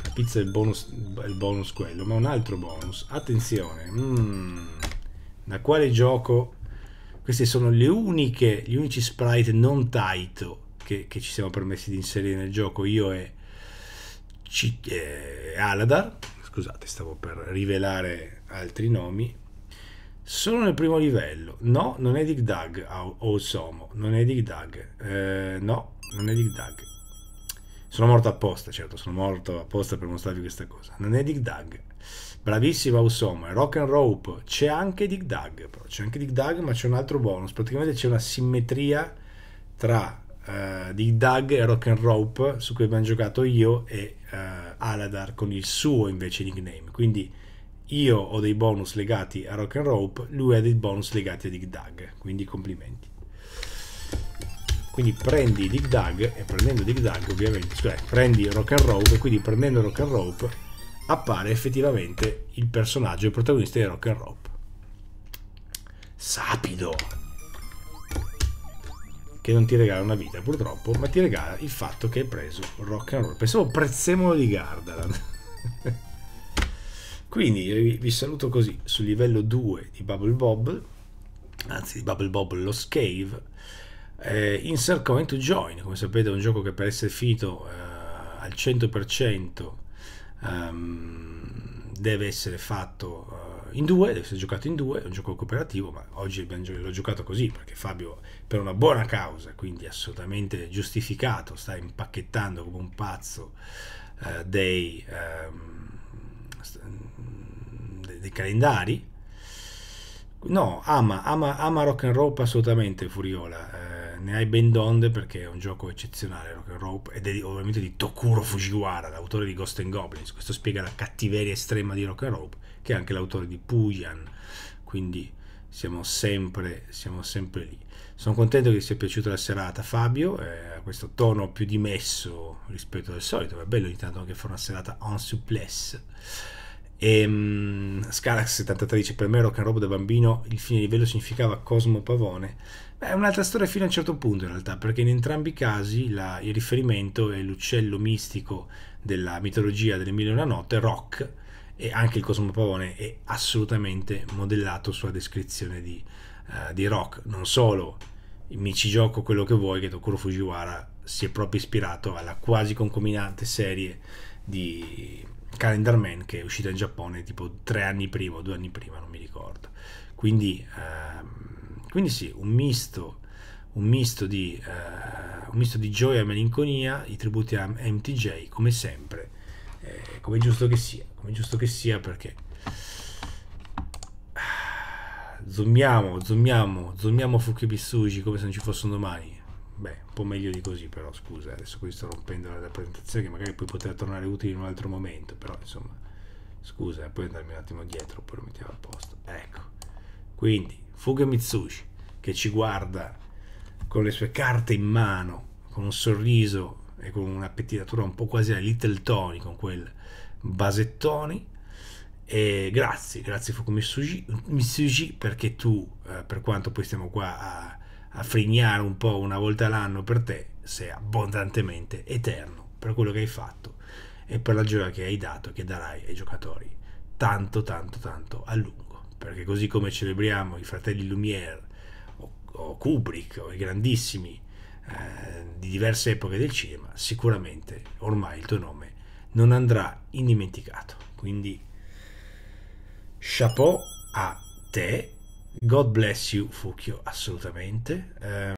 La pizza è il bonus, è il bonus quello, ma un altro bonus. Attenzione! Mmm da quale gioco queste sono le uniche, gli unici sprite non Taito che, che, ci siamo permessi di inserire nel gioco io e C- eh, Aladar scusate stavo per rivelare altri nomi solo nel primo livello no non è Dig Dug Osomo non è Dig Dug eh, no non è Dig Dug sono morto apposta certo sono morto apposta per mostrarvi questa cosa non è Dig Dug Bravissima Usoma, Rock and Rope, c'è anche Dig Dug, c'è anche Dig Dug ma c'è un altro bonus, praticamente c'è una simmetria tra uh, Dig Dug e Rock and Rope su cui abbiamo giocato io e uh, Aladar con il suo invece nickname, quindi io ho dei bonus legati a Rock and Rope, lui ha dei bonus legati a Dig Dug, quindi complimenti. Quindi prendi Dig Dug e prendendo Dig Dug ovviamente, scusate, prendi Rock and Rope e quindi prendendo Rock and Rope appare effettivamente il personaggio, il protagonista di Rock and Roll. Sapido! Che non ti regala una vita, purtroppo, ma ti regala il fatto che hai preso Rock and Roll. Pensavo prezzemolo di Gardaland. *laughs* Quindi vi saluto così sul livello 2 di Bubble Bobble, anzi di Bubble Bobble lo Scave. Eh, Insert Coin to Join, come sapete è un gioco che per essere finito eh, al 100% um, deve essere fatto uh, in due, deve essere giocato in due, è un gioco cooperativo, ma oggi l'ho giocato così perché Fabio per una buona causa, quindi assolutamente giustificato, sta impacchettando come un pazzo uh, dei, um, ehm, dei, dei calendari. No, ama, ama, ama rock and roll assolutamente Furiola. Eh, ne hai ben donde perché è un gioco eccezionale Rock and Rope ed è ovviamente di Tokuro Fujiwara, l'autore di Ghost and Goblins. Questo spiega la cattiveria estrema di Rock and Rope, che è anche l'autore di Pujan. Quindi siamo sempre, siamo sempre lì. Sono contento che ti sia piaciuta la serata, Fabio. Eh, questo tono più dimesso rispetto al solito. È bello ogni tanto anche fare una serata en supplesse. E, um, Scalax 73 dice per me rock and roll da bambino il fine livello significava Cosmo Pavone. è un'altra storia fino a un certo punto in realtà, perché in entrambi i casi la, il riferimento è l'uccello mistico della mitologia delle mille e una notte, rock, e anche il Cosmo Pavone è assolutamente modellato sulla descrizione di, uh, di rock. Non solo, mi ci gioco quello che vuoi, che Tokuro Fujiwara si è proprio ispirato alla quasi concomitante serie di Calendar Man che è uscito in Giappone tipo tre anni prima o due anni prima, non mi ricordo. Quindi, ehm, quindi sì, un misto, un, misto di, eh, un misto di gioia e malinconia, i tributi a MTJ come sempre, eh, come giusto che sia, come giusto che sia perché ah, zoomiamo, zoomiamo, zoomiamo Fukibisuji come se non ci fossero domani. Beh, un po' meglio di così però, scusa, adesso qui sto rompendo la presentazione che magari poi potrà tornare utile in un altro momento, però insomma, scusa, poi andarmi un attimo dietro, poi lo mettiamo a posto. Ecco, quindi Fuga Mitsushi che ci guarda con le sue carte in mano, con un sorriso e con una pettinatura un po' quasi a Little Tony, con quel basettoni. E grazie, grazie Fuku Mitsuji, Mitsuji perché tu, eh, per quanto poi stiamo qua a a frignare un po' una volta l'anno per te sei abbondantemente eterno per quello che hai fatto e per la gioia che hai dato e che darai ai giocatori tanto tanto tanto a lungo perché così come celebriamo i fratelli Lumière o, o Kubrick o i grandissimi eh, di diverse epoche del cinema sicuramente ormai il tuo nome non andrà indimenticato quindi chapeau a te God bless you, Fucchio, assolutamente. Eh,